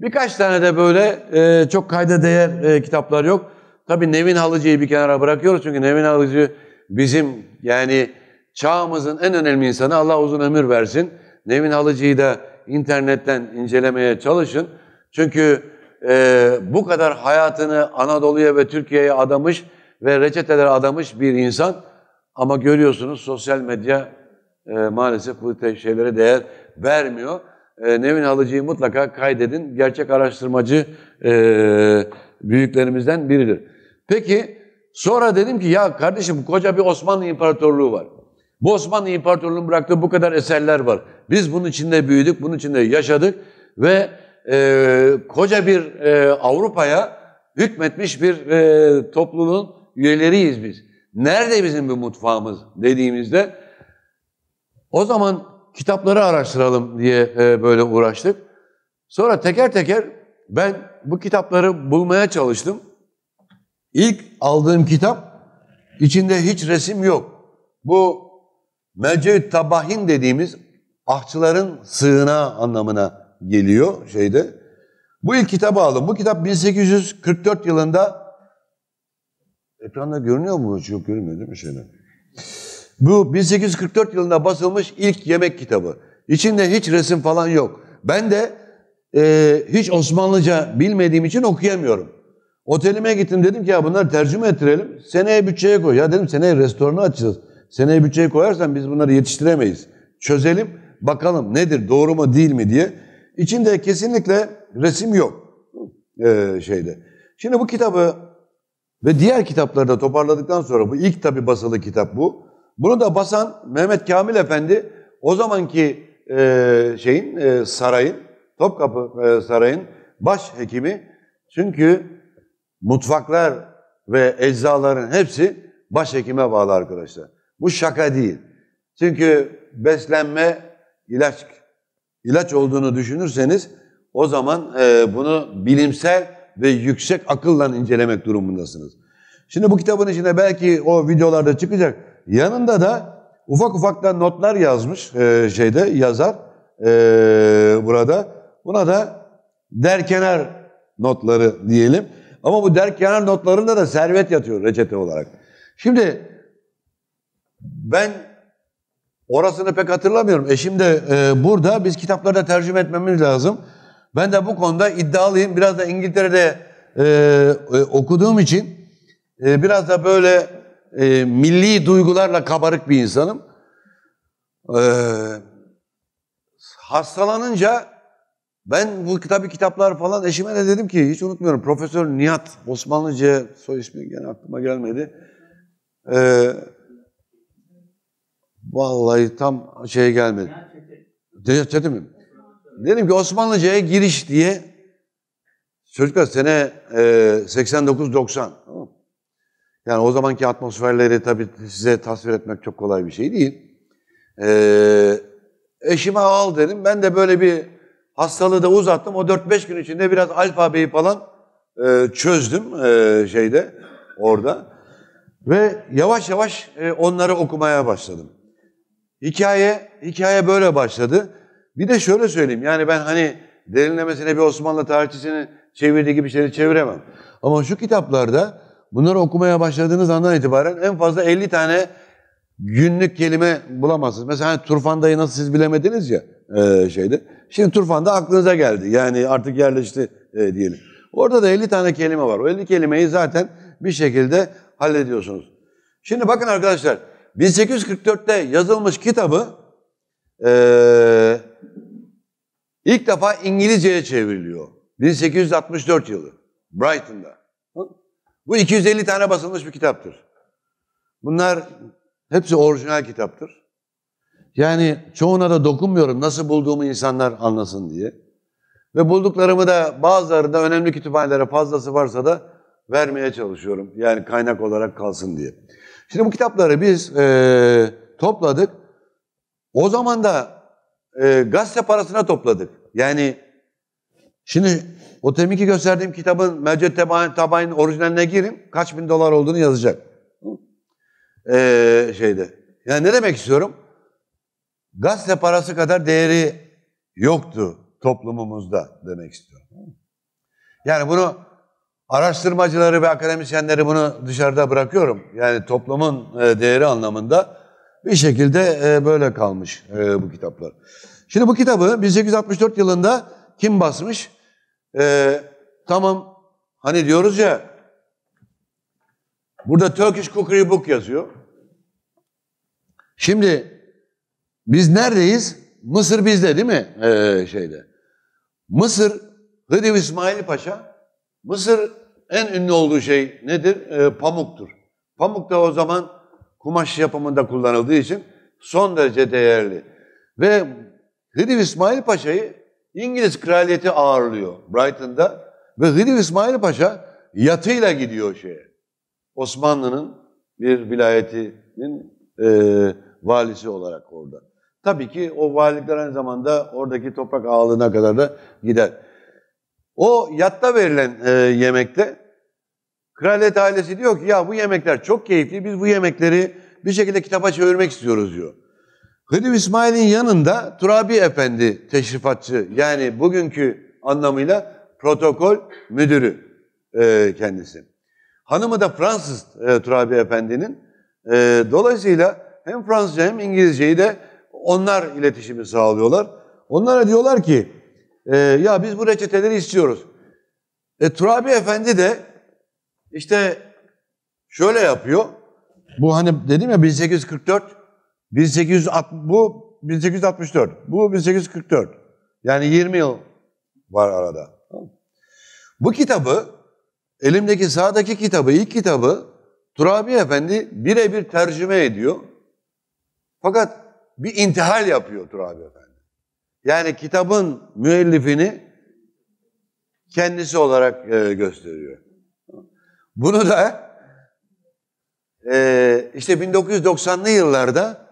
Birkaç tane de böyle e, çok kayda değer e, kitaplar yok. Tabii Nevin Halıcı'yı bir kenara bırakıyoruz çünkü Nevin Halıcı bizim yani çağımızın en önemli insanı. Allah uzun ömür versin. Nevin Halıcı'yı da internetten incelemeye çalışın. Çünkü e, bu kadar hayatını Anadolu'ya ve Türkiye'ye adamış ve reçeteler adamış bir insan ama görüyorsunuz sosyal medya e, maalesef bu şeylere değer vermiyor. E, Nevin Halıcı'yı mutlaka kaydedin. Gerçek araştırmacı e, büyüklerimizden biridir. Peki sonra dedim ki ya kardeşim koca bir Osmanlı İmparatorluğu var. Bu Osmanlı İmparatorluğu'nun bıraktığı bu kadar eserler var. Biz bunun içinde büyüdük, bunun içinde yaşadık ve e, koca bir e, Avrupa'ya hükmetmiş bir e, topluluğun üyeleriyiz biz. Nerede bizim bu mutfağımız dediğimizde o zaman kitapları araştıralım diye e, böyle uğraştık. Sonra teker teker ben bu kitapları bulmaya çalıştım. İlk aldığım kitap içinde hiç resim yok. Bu Melceü Tabahin dediğimiz ahçıların sığınağı anlamına geliyor şeyde. Bu ilk kitabı aldım. Bu kitap 1844 yılında Ekranda görünüyor mu? Yok görünmüyor değil mi şeyden? Bu 1844 yılında basılmış ilk yemek kitabı. İçinde hiç resim falan yok. Ben de e, hiç Osmanlıca bilmediğim için okuyamıyorum. Otelime gittim dedim ki ya bunları tercüme ettirelim. Seneye bütçeye koy. Ya dedim seneye restoranı açacağız. Seneye bütçeye koyarsan biz bunları yetiştiremeyiz. Çözelim bakalım nedir doğru mu değil mi diye. İçinde kesinlikle resim yok ee, şeyde. Şimdi bu kitabı ve diğer kitapları da toparladıktan sonra bu ilk tabi basılı kitap bu. Bunu da basan Mehmet Kamil Efendi o zamanki e, şeyin e, sarayın Topkapı e, sarayın baş hekimi. Çünkü mutfaklar ve eczaların hepsi baş hekime bağlı arkadaşlar. Bu şaka değil. Çünkü beslenme ilaç ilaç olduğunu düşünürseniz o zaman e, bunu bilimsel ve yüksek akılla incelemek durumundasınız. Şimdi bu kitabın içinde belki o videolarda çıkacak. Yanında da ufak ufaktan notlar yazmış e, şeyde yazar e, burada. Buna da derkenar notları diyelim. Ama bu derkenar notlarında da servet yatıyor reçete olarak. Şimdi ben orasını pek hatırlamıyorum. Eşim de e, burada. Biz kitapları da tercüme etmemiz lazım. Ben de bu konuda iddialıyım. Biraz da İngiltere'de e, e, okuduğum için e, biraz da böyle e, milli duygularla kabarık bir insanım. E, hastalanınca ben bu tabi kitaplar falan eşime de dedim ki hiç unutmuyorum. Profesör Nihat Osmanlıca soy ismi gene aklıma gelmedi. Ee, vallahi tam şey gelmedi. Nihat Çetin. mi? dedim ki Osmanlıca'ya giriş diye çocuklar sene e, 89-90 Yani o zamanki atmosferleri tabii size tasvir etmek çok kolay bir şey değil. E, eşime al dedim. Ben de böyle bir hastalığı da uzattım. O 4-5 gün içinde biraz alfabeyi falan e, çözdüm e, şeyde orada. Ve yavaş yavaş e, onları okumaya başladım. Hikaye hikaye böyle başladı. Bir de şöyle söyleyeyim. Yani ben hani derinlemesine bir Osmanlı tarihçisini çevirdiği gibi şeyleri çeviremem. Ama şu kitaplarda bunları okumaya başladığınız andan itibaren en fazla 50 tane günlük kelime bulamazsınız. Mesela hani Turfan'da'yı nasıl siz bilemediniz ya e, şeyde. Şimdi Turfan'da aklınıza geldi. Yani artık yerleşti e, diyelim. Orada da 50 tane kelime var. O 50 kelimeyi zaten bir şekilde hallediyorsunuz. Şimdi bakın arkadaşlar 1844'te yazılmış kitabı ee, ilk defa İngilizce'ye çevriliyor. 1864 yılı. Brighton'da. Bu 250 tane basılmış bir kitaptır. Bunlar hepsi orijinal kitaptır. Yani çoğuna da dokunmuyorum nasıl bulduğumu insanlar anlasın diye. Ve bulduklarımı da bazılarında önemli kütüphanelere fazlası varsa da vermeye çalışıyorum. Yani kaynak olarak kalsın diye. Şimdi bu kitapları biz e, topladık o zaman da e, gazete parasına topladık. Yani şimdi o teminki gösterdiğim kitabın Mevcut Tabay'ın Tabay'ın orijinaline girin kaç bin dolar olduğunu yazacak. Ee, şeyde. Yani ne demek istiyorum? Gazete parası kadar değeri yoktu toplumumuzda demek istiyorum. Yani bunu araştırmacıları ve akademisyenleri bunu dışarıda bırakıyorum. Yani toplumun e, değeri anlamında bir şekilde e, böyle kalmış e, bu kitaplar. Şimdi bu kitabı 1864 yılında kim basmış? E, tamam hani diyoruz ya burada Turkish Cookery Book yazıyor. Şimdi biz neredeyiz? Mısır bizde değil mi? Ee, şeyde. Mısır, Hıdiv İsmail Paşa, Mısır en ünlü olduğu şey nedir? Ee, pamuktur. Pamuk da o zaman kumaş yapımında kullanıldığı için son derece değerli. Ve Hıdiv İsmail Paşa'yı İngiliz kraliyeti ağırlıyor Brighton'da ve Hıdiv İsmail Paşa yatıyla gidiyor şeye. Osmanlı'nın bir vilayetinin e, valisi olarak orada. Tabii ki o valilikler aynı zamanda oradaki toprak ağalığına kadar da gider. O yatta verilen e, yemekte Kraliyet ailesi diyor ki ya bu yemekler çok keyifli. Biz bu yemekleri bir şekilde kitaba çevirmek istiyoruz diyor. Hıdım İsmail'in yanında Turabi Efendi teşrifatçı yani bugünkü anlamıyla protokol müdürü e, kendisi. Hanımı da Fransız e, Turabi Efendi'nin. E, dolayısıyla hem Fransızca hem İngilizceyi de onlar iletişimi sağlıyorlar. Onlara diyorlar ki e, ya biz bu reçeteleri istiyoruz. E, Turabi Efendi de işte şöyle yapıyor. Bu hani dedim ya 1844, 1860, bu 1864, bu 1844. Yani 20 yıl var arada. Bu kitabı, elimdeki sağdaki kitabı, ilk kitabı Turabi Efendi birebir tercüme ediyor. Fakat bir intihal yapıyor Turabi Efendi. Yani kitabın müellifini kendisi olarak e, gösteriyor. Bunu da e, işte 1990'lı yıllarda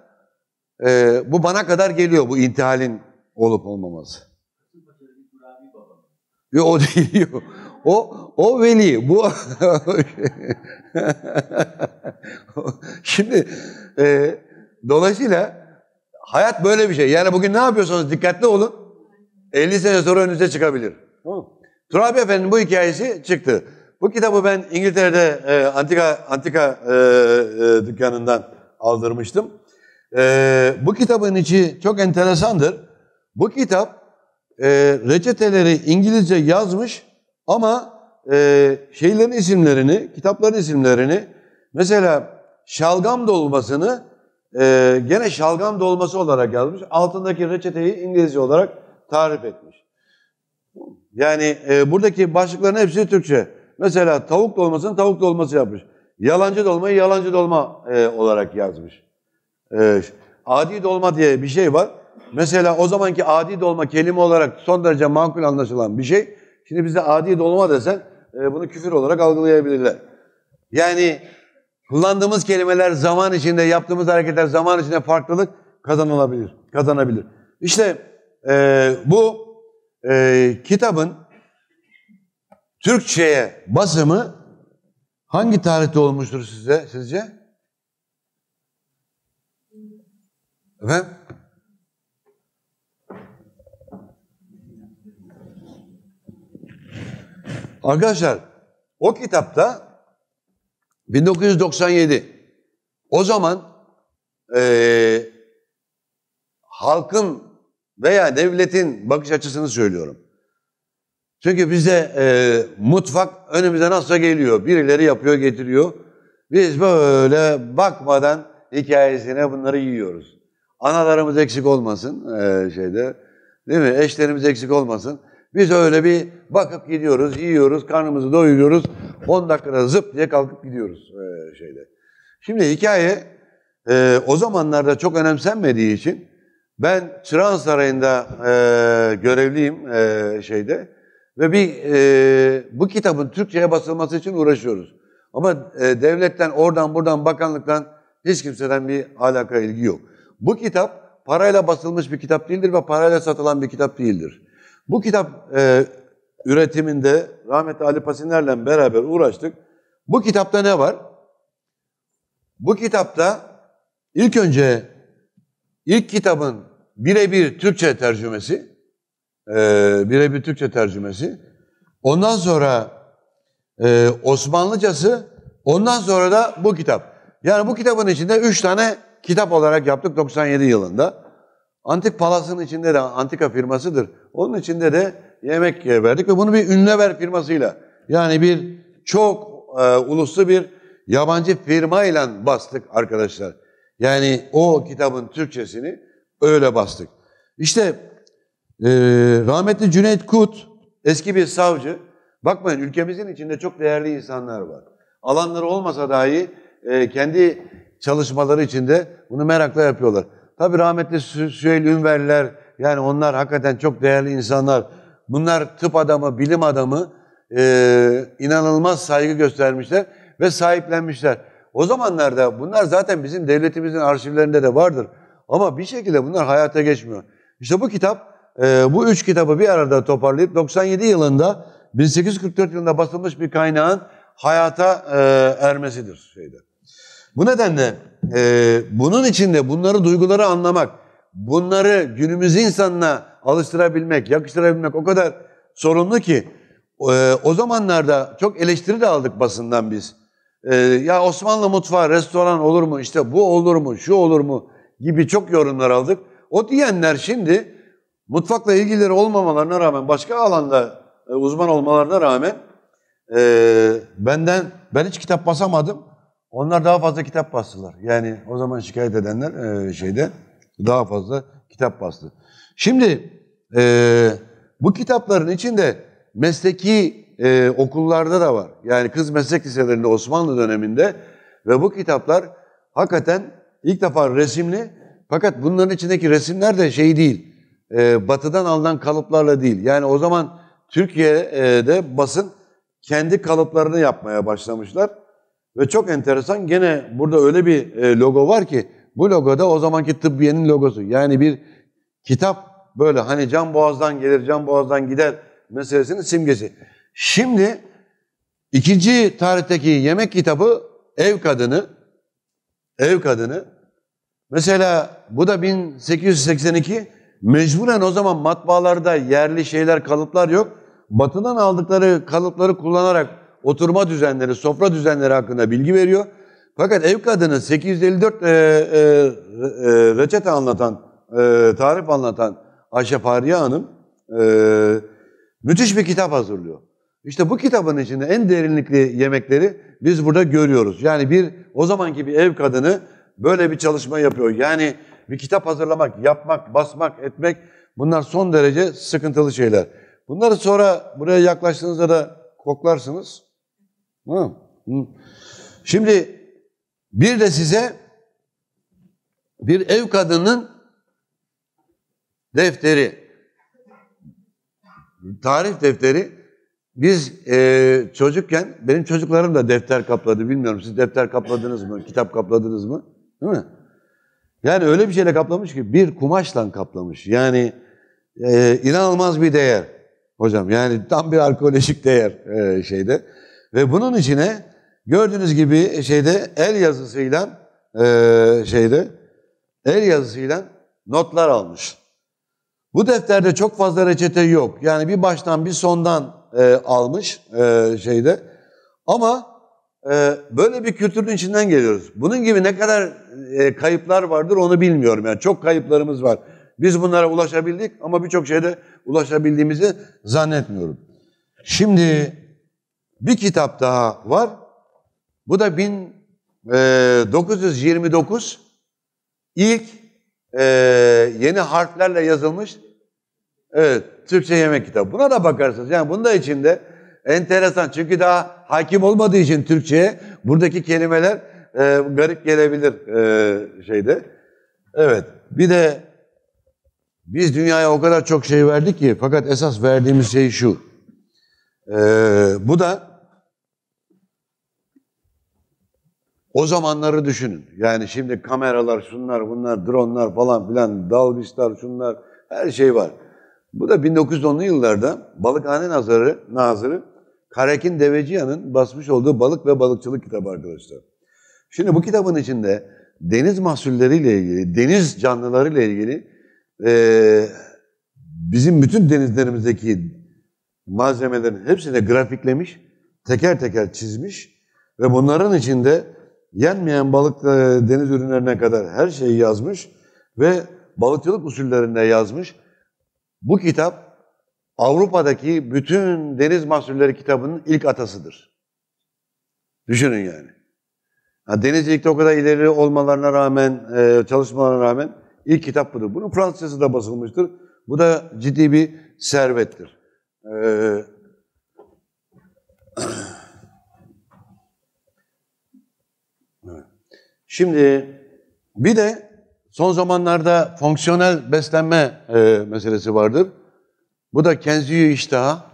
e, bu bana kadar geliyor bu intihalin olup olmaması. Yo, o *laughs* değil. yo O, o veli. Bu *laughs* Şimdi e, dolayısıyla hayat böyle bir şey. Yani bugün ne yapıyorsanız dikkatli olun. 50 sene sonra önünüze çıkabilir. Tamam. Turabi Efendi'nin bu hikayesi çıktı. Bu kitabı ben İngiltere'de e, antika antika e, e, dükkanından aldırmıştım. E, bu kitabın içi çok enteresandır. Bu kitap e, reçeteleri İngilizce yazmış ama e, şeylerin isimlerini, kitapların isimlerini mesela şalgam dolmasını e, gene şalgam dolması olarak yazmış. Altındaki reçeteyi İngilizce olarak tarif etmiş. Yani e, buradaki başlıkların hepsi Türkçe. Mesela tavuk dolmasını tavuk dolması yapmış. Yalancı dolmayı yalancı dolma e, olarak yazmış. E, adi dolma diye bir şey var. Mesela o zamanki adi dolma kelime olarak son derece makul anlaşılan bir şey. Şimdi bize adi dolma desen e, bunu küfür olarak algılayabilirler. Yani kullandığımız kelimeler zaman içinde, yaptığımız hareketler zaman içinde farklılık kazanılabilir, kazanabilir. İşte e, bu e, kitabın Türkçe'ye basımı hangi tarihte olmuştur size sizce? Efendim? Arkadaşlar o kitapta 1997 o zaman e, halkın veya devletin bakış açısını söylüyorum. Çünkü bize e, mutfak önümüze nasıl geliyor? Birileri yapıyor, getiriyor. Biz böyle bakmadan hikayesine bunları yiyoruz. Analarımız eksik olmasın e, şeyde. Değil mi? Eşlerimiz eksik olmasın. Biz öyle bir bakıp gidiyoruz, yiyoruz, karnımızı doyuruyoruz. 10 dakikada zıp diye kalkıp gidiyoruz e, şeyde. Şimdi hikaye e, o zamanlarda çok önemsenmediği için ben Çırağan Sarayı'nda e, görevliyim e, şeyde. Ve bir e, bu kitabın Türkçe'ye basılması için uğraşıyoruz. Ama e, devletten, oradan buradan, bakanlıktan hiç kimseden bir alaka ilgi yok. Bu kitap parayla basılmış bir kitap değildir ve parayla satılan bir kitap değildir. Bu kitap e, üretiminde rahmetli Ali Pasinler'le beraber uğraştık. Bu kitapta ne var? Bu kitapta ilk önce ilk kitabın birebir Türkçe tercümesi, e, birebir Türkçe tercümesi. Ondan sonra e, Osmanlıcası, ondan sonra da bu kitap. Yani bu kitabın içinde üç tane kitap olarak yaptık 97 yılında. Antik Palas'ın içinde de antika firmasıdır. Onun içinde de yemek verdik ve bunu bir Ünlever firmasıyla yani bir çok e, uluslu bir yabancı firmayla bastık arkadaşlar. Yani o kitabın Türkçesini öyle bastık. İşte ee, rahmetli Cüneyt Kut, eski bir savcı. Bakmayın ülkemizin içinde çok değerli insanlar var. Alanları olmasa dahi e, kendi çalışmaları içinde bunu merakla yapıyorlar. Tabi rahmetli Sü Süheyl Ünverler, yani onlar hakikaten çok değerli insanlar. Bunlar tıp adamı, bilim adamı e, inanılmaz saygı göstermişler ve sahiplenmişler. O zamanlarda bunlar zaten bizim devletimizin arşivlerinde de vardır. Ama bir şekilde bunlar hayata geçmiyor. İşte bu kitap e, bu üç kitabı bir arada toparlayıp 97 yılında 1844 yılında basılmış bir kaynağın hayata e, ermesidir şeyde. Bu nedenle e, bunun içinde bunları duyguları anlamak, bunları günümüz insanına alıştırabilmek, yakıştırabilmek o kadar sorunlu ki e, o zamanlarda çok eleştiri de aldık basından biz. E, ya Osmanlı mutfağı restoran olur mu? İşte bu olur mu? Şu olur mu? gibi çok yorumlar aldık. O diyenler şimdi Mutfakla ilgileri olmamalarına rağmen, başka alanda e, uzman olmalarına rağmen e, benden, ben hiç kitap basamadım. Onlar daha fazla kitap bastılar. Yani o zaman şikayet edenler e, şeyde daha fazla kitap bastı. Şimdi e, bu kitapların içinde mesleki e, okullarda da var. Yani kız meslek liselerinde Osmanlı döneminde ve bu kitaplar hakikaten ilk defa resimli fakat bunların içindeki resimler de şey değil e, batıdan alınan kalıplarla değil. Yani o zaman Türkiye'de basın kendi kalıplarını yapmaya başlamışlar. Ve çok enteresan gene burada öyle bir e, logo var ki bu logoda o zamanki tıbbiyenin logosu. Yani bir kitap böyle hani can boğazdan gelir, can boğazdan gider meselesinin simgesi. Şimdi ikinci tarihteki yemek kitabı ev kadını, ev kadını. Mesela bu da 1882 mecburen o zaman matbaalarda yerli şeyler, kalıplar yok. Batıdan aldıkları kalıpları kullanarak oturma düzenleri, sofra düzenleri hakkında bilgi veriyor. Fakat ev kadını 854 e, e, e, reçete anlatan, e, tarif anlatan Ayşe Fahriye Hanım e, müthiş bir kitap hazırlıyor. İşte bu kitabın içinde en derinlikli yemekleri biz burada görüyoruz. Yani bir o zamanki bir ev kadını böyle bir çalışma yapıyor. Yani bir kitap hazırlamak, yapmak, basmak, etmek bunlar son derece sıkıntılı şeyler. Bunları sonra buraya yaklaştığınızda da koklarsınız. Hı? Hı. Şimdi bir de size bir ev kadının defteri, tarif defteri. Biz e, çocukken, benim çocuklarım da defter kapladı. Bilmiyorum siz defter kapladınız mı, kitap kapladınız mı? Değil mi? Yani öyle bir şeyle kaplamış ki bir kumaşla kaplamış. Yani e, inanılmaz bir değer hocam. Yani tam bir arkeolojik değer e, şeyde. Ve bunun içine gördüğünüz gibi e, şeyde el yazısıyla e, şeyde el yazısıyla notlar almış. Bu defterde çok fazla reçete yok. Yani bir baştan bir sondan e, almış e, şeyde. Ama e, böyle bir kültürün içinden geliyoruz. Bunun gibi ne kadar e, kayıplar vardır onu bilmiyorum. Yani çok kayıplarımız var. Biz bunlara ulaşabildik ama birçok şeyde ulaşabildiğimizi zannetmiyorum. Şimdi bir kitap daha var. Bu da 1929 e, ilk e, yeni harflerle yazılmış evet, Türkçe yemek kitabı. Buna da bakarsınız. Yani bunun da içinde enteresan. Çünkü daha hakim olmadığı için Türkçe'ye buradaki kelimeler e, garip gelebilir e, şeyde. Evet. Bir de biz dünyaya o kadar çok şey verdik ki fakat esas verdiğimiz şey şu. E, bu da o zamanları düşünün. Yani şimdi kameralar, şunlar, bunlar, dronlar falan filan, dalbistar, şunlar, her şey var. Bu da 1910'lu yıllarda Balıkhane Nazarı, Nazırı Karekin Deveciyan'ın basmış olduğu Balık ve Balıkçılık kitabı arkadaşlar. Şimdi bu kitabın içinde deniz mahsulleriyle ilgili, deniz canlılarıyla ilgili e, bizim bütün denizlerimizdeki malzemelerin hepsini grafiklemiş, teker teker çizmiş ve bunların içinde yenmeyen balık e, deniz ürünlerine kadar her şeyi yazmış ve balıkçılık usullerinde yazmış. Bu kitap Avrupa'daki bütün deniz mahsulleri kitabının ilk atasıdır. Düşünün yani denizcilikte o kadar ileri olmalarına rağmen, e, çalışmalarına rağmen ilk kitap budur. Bunun Fransızcası da basılmıştır. Bu da ciddi bir servettir. E, *clears throat* Şimdi bir de son zamanlarda fonksiyonel beslenme e, meselesi vardır. Bu da Kenziyu İştah'a.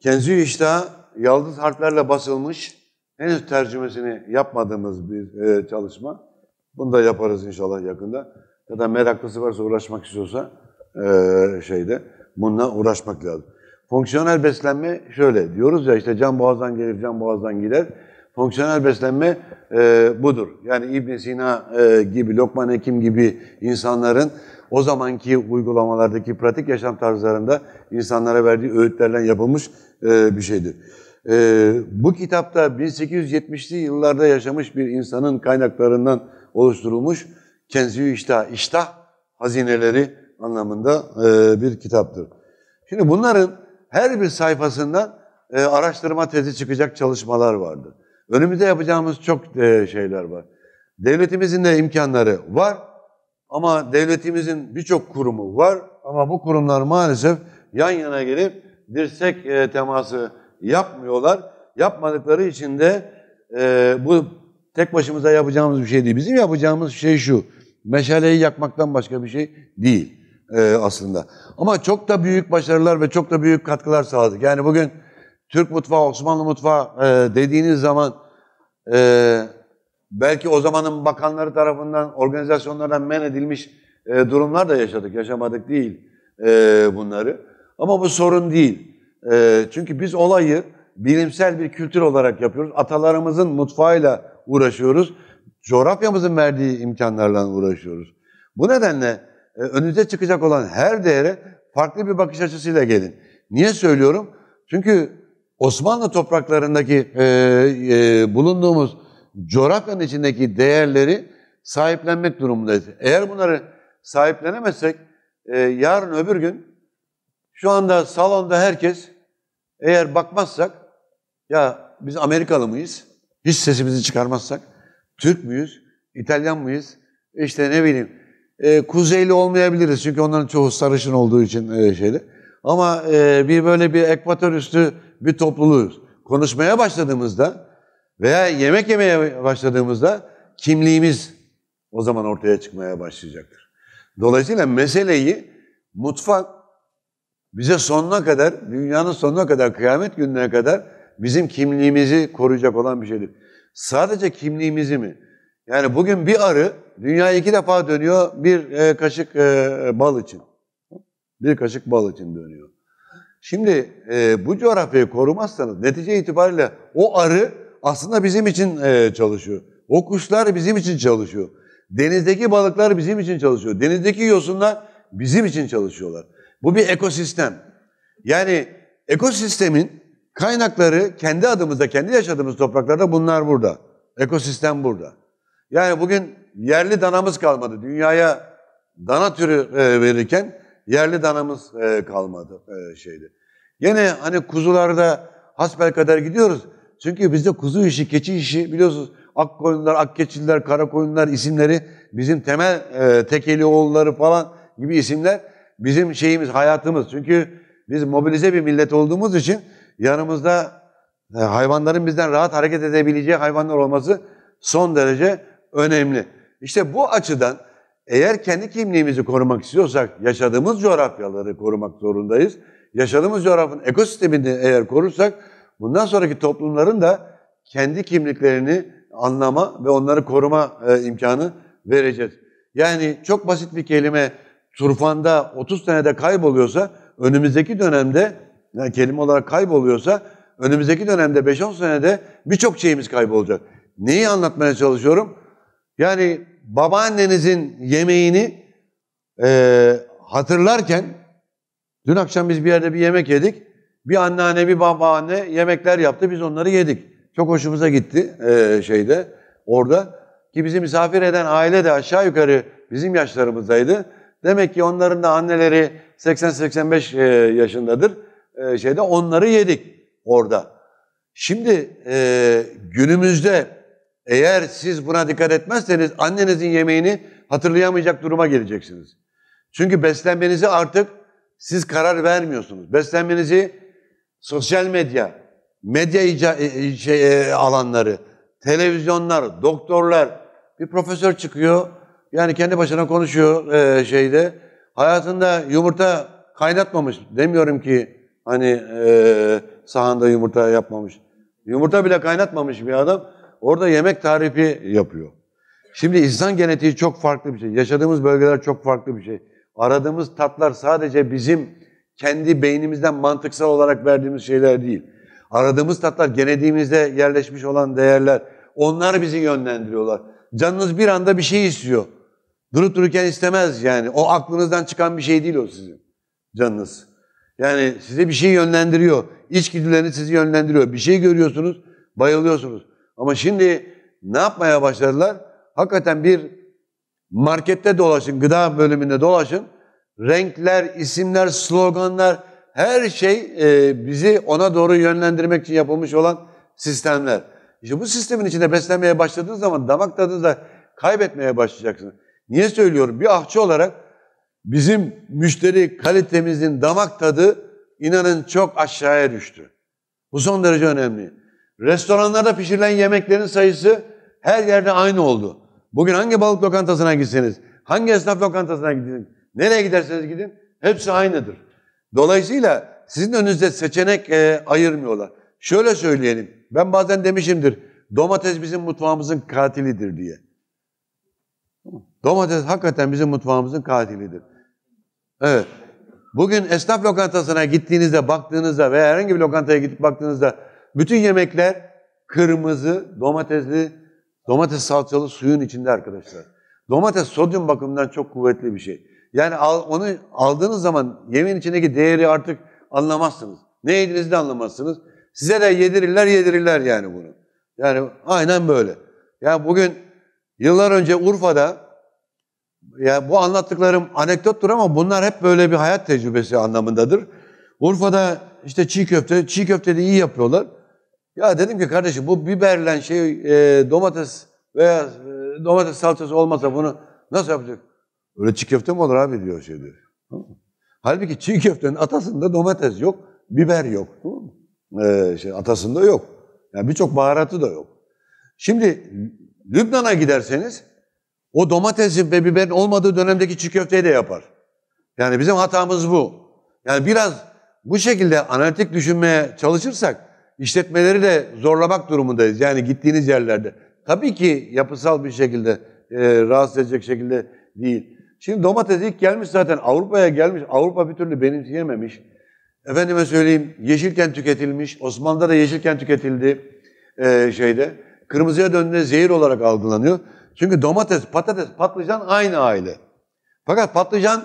Kenziyu İştah yaldız harflerle basılmış Henüz tercümesini yapmadığımız bir e, çalışma. Bunu da yaparız inşallah yakında. Ya da meraklısı varsa uğraşmak istiyorsa e, şeyde bununla uğraşmak lazım. Fonksiyonel beslenme şöyle diyoruz ya işte can boğazdan gelir, can boğazdan gider. Fonksiyonel beslenme e, budur. Yani İbn Sina e, gibi, Lokman Hekim gibi insanların o zamanki uygulamalardaki pratik yaşam tarzlarında insanlara verdiği öğütlerle yapılmış e, bir şeydir. Ee, bu kitapta 1870'li yıllarda yaşamış bir insanın kaynaklarından oluşturulmuş Kenzi İştah, İştah hazineleri anlamında e, bir kitaptır. Şimdi bunların her bir sayfasından e, araştırma tezi çıkacak çalışmalar vardır. Önümüzde yapacağımız çok e, şeyler var. Devletimizin de imkanları var ama devletimizin birçok kurumu var ama bu kurumlar maalesef yan yana gelip dirsek e, teması yapmıyorlar. Yapmadıkları için de e, bu tek başımıza yapacağımız bir şey değil. Bizim yapacağımız şey şu, meşaleyi yakmaktan başka bir şey değil e, aslında. Ama çok da büyük başarılar ve çok da büyük katkılar sağladık. Yani bugün Türk mutfağı, Osmanlı mutfağı e, dediğiniz zaman e, belki o zamanın bakanları tarafından, organizasyonlardan men edilmiş e, durumlar da yaşadık. Yaşamadık değil e, bunları. Ama bu sorun değil. E, çünkü biz olayı bilimsel bir kültür olarak yapıyoruz. Atalarımızın mutfağıyla uğraşıyoruz. Coğrafyamızın verdiği imkanlarla uğraşıyoruz. Bu nedenle e, önünüze çıkacak olan her değere farklı bir bakış açısıyla gelin. Niye söylüyorum? Çünkü Osmanlı topraklarındaki e, e, bulunduğumuz coğrafyanın içindeki değerleri sahiplenmek durumundayız. Eğer bunları sahiplenemezsek e, yarın öbür gün şu anda salonda herkes eğer bakmazsak ya biz Amerikalı mıyız? Hiç sesimizi çıkarmazsak Türk müyüz? İtalyan mıyız? İşte ne bileyim e, kuzeyli olmayabiliriz çünkü onların çoğu sarışın olduğu için e, şeyde. Ama e, bir böyle bir ekvator üstü bir topluluğuz. Konuşmaya başladığımızda veya yemek yemeye başladığımızda kimliğimiz o zaman ortaya çıkmaya başlayacaktır. Dolayısıyla meseleyi mutfak bize sonuna kadar, dünyanın sonuna kadar, kıyamet gününe kadar bizim kimliğimizi koruyacak olan bir şeydir. Sadece kimliğimizi mi? Yani bugün bir arı dünya iki defa dönüyor bir e, kaşık e, bal için. Bir kaşık bal için dönüyor. Şimdi e, bu coğrafyayı korumazsanız netice itibariyle o arı aslında bizim için çalışıyor. O kuşlar bizim için çalışıyor. Denizdeki balıklar bizim için çalışıyor. Denizdeki yosunlar bizim için çalışıyorlar. Bu bir ekosistem. Yani ekosistemin kaynakları kendi adımızda, kendi yaşadığımız topraklarda bunlar burada. Ekosistem burada. Yani bugün yerli danamız kalmadı. Dünyaya dana türü e, verirken yerli danamız e, kalmadı e, şeydi. Yine hani kuzularda hasbel kadar gidiyoruz. Çünkü bizde kuzu işi, keçi işi biliyorsunuz ak koyunlar, ak keçiler, kara koyunlar isimleri bizim temel tekeli oğulları falan gibi isimler bizim şeyimiz, hayatımız. Çünkü biz mobilize bir millet olduğumuz için yanımızda e, hayvanların bizden rahat hareket edebileceği hayvanlar olması son derece önemli. İşte bu açıdan eğer kendi kimliğimizi korumak istiyorsak yaşadığımız coğrafyaları korumak zorundayız. Yaşadığımız coğrafyanın ekosistemini eğer korursak bundan sonraki toplumların da kendi kimliklerini anlama ve onları koruma e, imkanı vereceğiz. Yani çok basit bir kelime turfanda 30 senede kayboluyorsa önümüzdeki dönemde yani kelime olarak kayboluyorsa önümüzdeki dönemde 5-10 senede birçok şeyimiz kaybolacak. Neyi anlatmaya çalışıyorum? Yani babaannenizin yemeğini e, hatırlarken dün akşam biz bir yerde bir yemek yedik. Bir anneanne bir babaanne yemekler yaptı biz onları yedik. Çok hoşumuza gitti e, şeyde orada ki bizi misafir eden aile de aşağı yukarı bizim yaşlarımızdaydı. Demek ki onların da anneleri 80-85 e, yaşındadır. E, şeyde onları yedik orada. Şimdi e, günümüzde eğer siz buna dikkat etmezseniz annenizin yemeğini hatırlayamayacak duruma geleceksiniz. Çünkü beslenmenizi artık siz karar vermiyorsunuz. Beslenmenizi sosyal medya, medya ica- şey, alanları, televizyonlar, doktorlar, bir profesör çıkıyor yani kendi başına konuşuyor e, şeyde. Hayatında yumurta kaynatmamış. Demiyorum ki hani e, sahanda yumurta yapmamış. Yumurta bile kaynatmamış bir adam. Orada yemek tarifi yapıyor. Şimdi insan genetiği çok farklı bir şey. Yaşadığımız bölgeler çok farklı bir şey. Aradığımız tatlar sadece bizim kendi beynimizden mantıksal olarak verdiğimiz şeyler değil. Aradığımız tatlar genetiğimizde yerleşmiş olan değerler. Onlar bizi yönlendiriyorlar. Canınız bir anda bir şey istiyor. Durup dururken istemez yani. O aklınızdan çıkan bir şey değil o sizin canınız. Yani size bir şey yönlendiriyor. İçgüdüleriniz sizi yönlendiriyor. Bir şey görüyorsunuz, bayılıyorsunuz. Ama şimdi ne yapmaya başladılar? Hakikaten bir markette dolaşın, gıda bölümünde dolaşın. Renkler, isimler, sloganlar her şey e, bizi ona doğru yönlendirmek için yapılmış olan sistemler. İşte bu sistemin içinde beslenmeye başladığınız zaman damak tadınızda kaybetmeye başlayacaksınız. Niye söylüyorum? Bir ahçı olarak bizim müşteri kalitemizin damak tadı inanın çok aşağıya düştü. Bu son derece önemli. Restoranlarda pişirilen yemeklerin sayısı her yerde aynı oldu. Bugün hangi balık lokantasına gitseniz, hangi esnaf lokantasına gidin, nereye giderseniz gidin hepsi aynıdır. Dolayısıyla sizin önünüzde seçenek e, ayırmıyorlar. Şöyle söyleyelim, ben bazen demişimdir, domates bizim mutfağımızın katilidir diye. Domates hakikaten bizim mutfağımızın katilidir. Evet. Bugün esnaf lokantasına gittiğinizde, baktığınızda veya herhangi bir lokantaya gidip baktığınızda bütün yemekler kırmızı, domatesli, domates salçalı suyun içinde arkadaşlar. Domates sodyum bakımından çok kuvvetli bir şey. Yani onu aldığınız zaman yemin içindeki değeri artık anlamazsınız. Ne yediğinizi de anlamazsınız. Size de yedirirler yedirirler yani bunu. Yani aynen böyle. Ya yani bugün Yıllar önce Urfa'da ya bu anlattıklarım anekdottur ama bunlar hep böyle bir hayat tecrübesi anlamındadır. Urfa'da işte çiğ köfte, çiğ köfte de iyi yapıyorlar. Ya dedim ki kardeşim bu biberle şey e, domates veya e, domates salçası olmasa bunu nasıl yapacak? Öyle çiğ köfte mi olur abi diyor şey diyor. Halbuki çiğ köftenin atasında domates yok, biber yok. Ee, şey, atasında yok. Yani birçok baharatı da yok. Şimdi Lübnan'a giderseniz o domatesin ve biberin olmadığı dönemdeki çiğ köfteyi de yapar. Yani bizim hatamız bu. Yani biraz bu şekilde analitik düşünmeye çalışırsak işletmeleri de zorlamak durumundayız. Yani gittiğiniz yerlerde. Tabii ki yapısal bir şekilde e, rahatsız edecek şekilde değil. Şimdi domates ilk gelmiş zaten Avrupa'ya gelmiş. Avrupa bir türlü benimseyememiş. Efendime söyleyeyim yeşilken tüketilmiş. Osmanlı'da da yeşilken tüketildi e, şeyde kırmızıya döndüğünde zehir olarak algılanıyor. Çünkü domates, patates, patlıcan aynı aile. Fakat patlıcan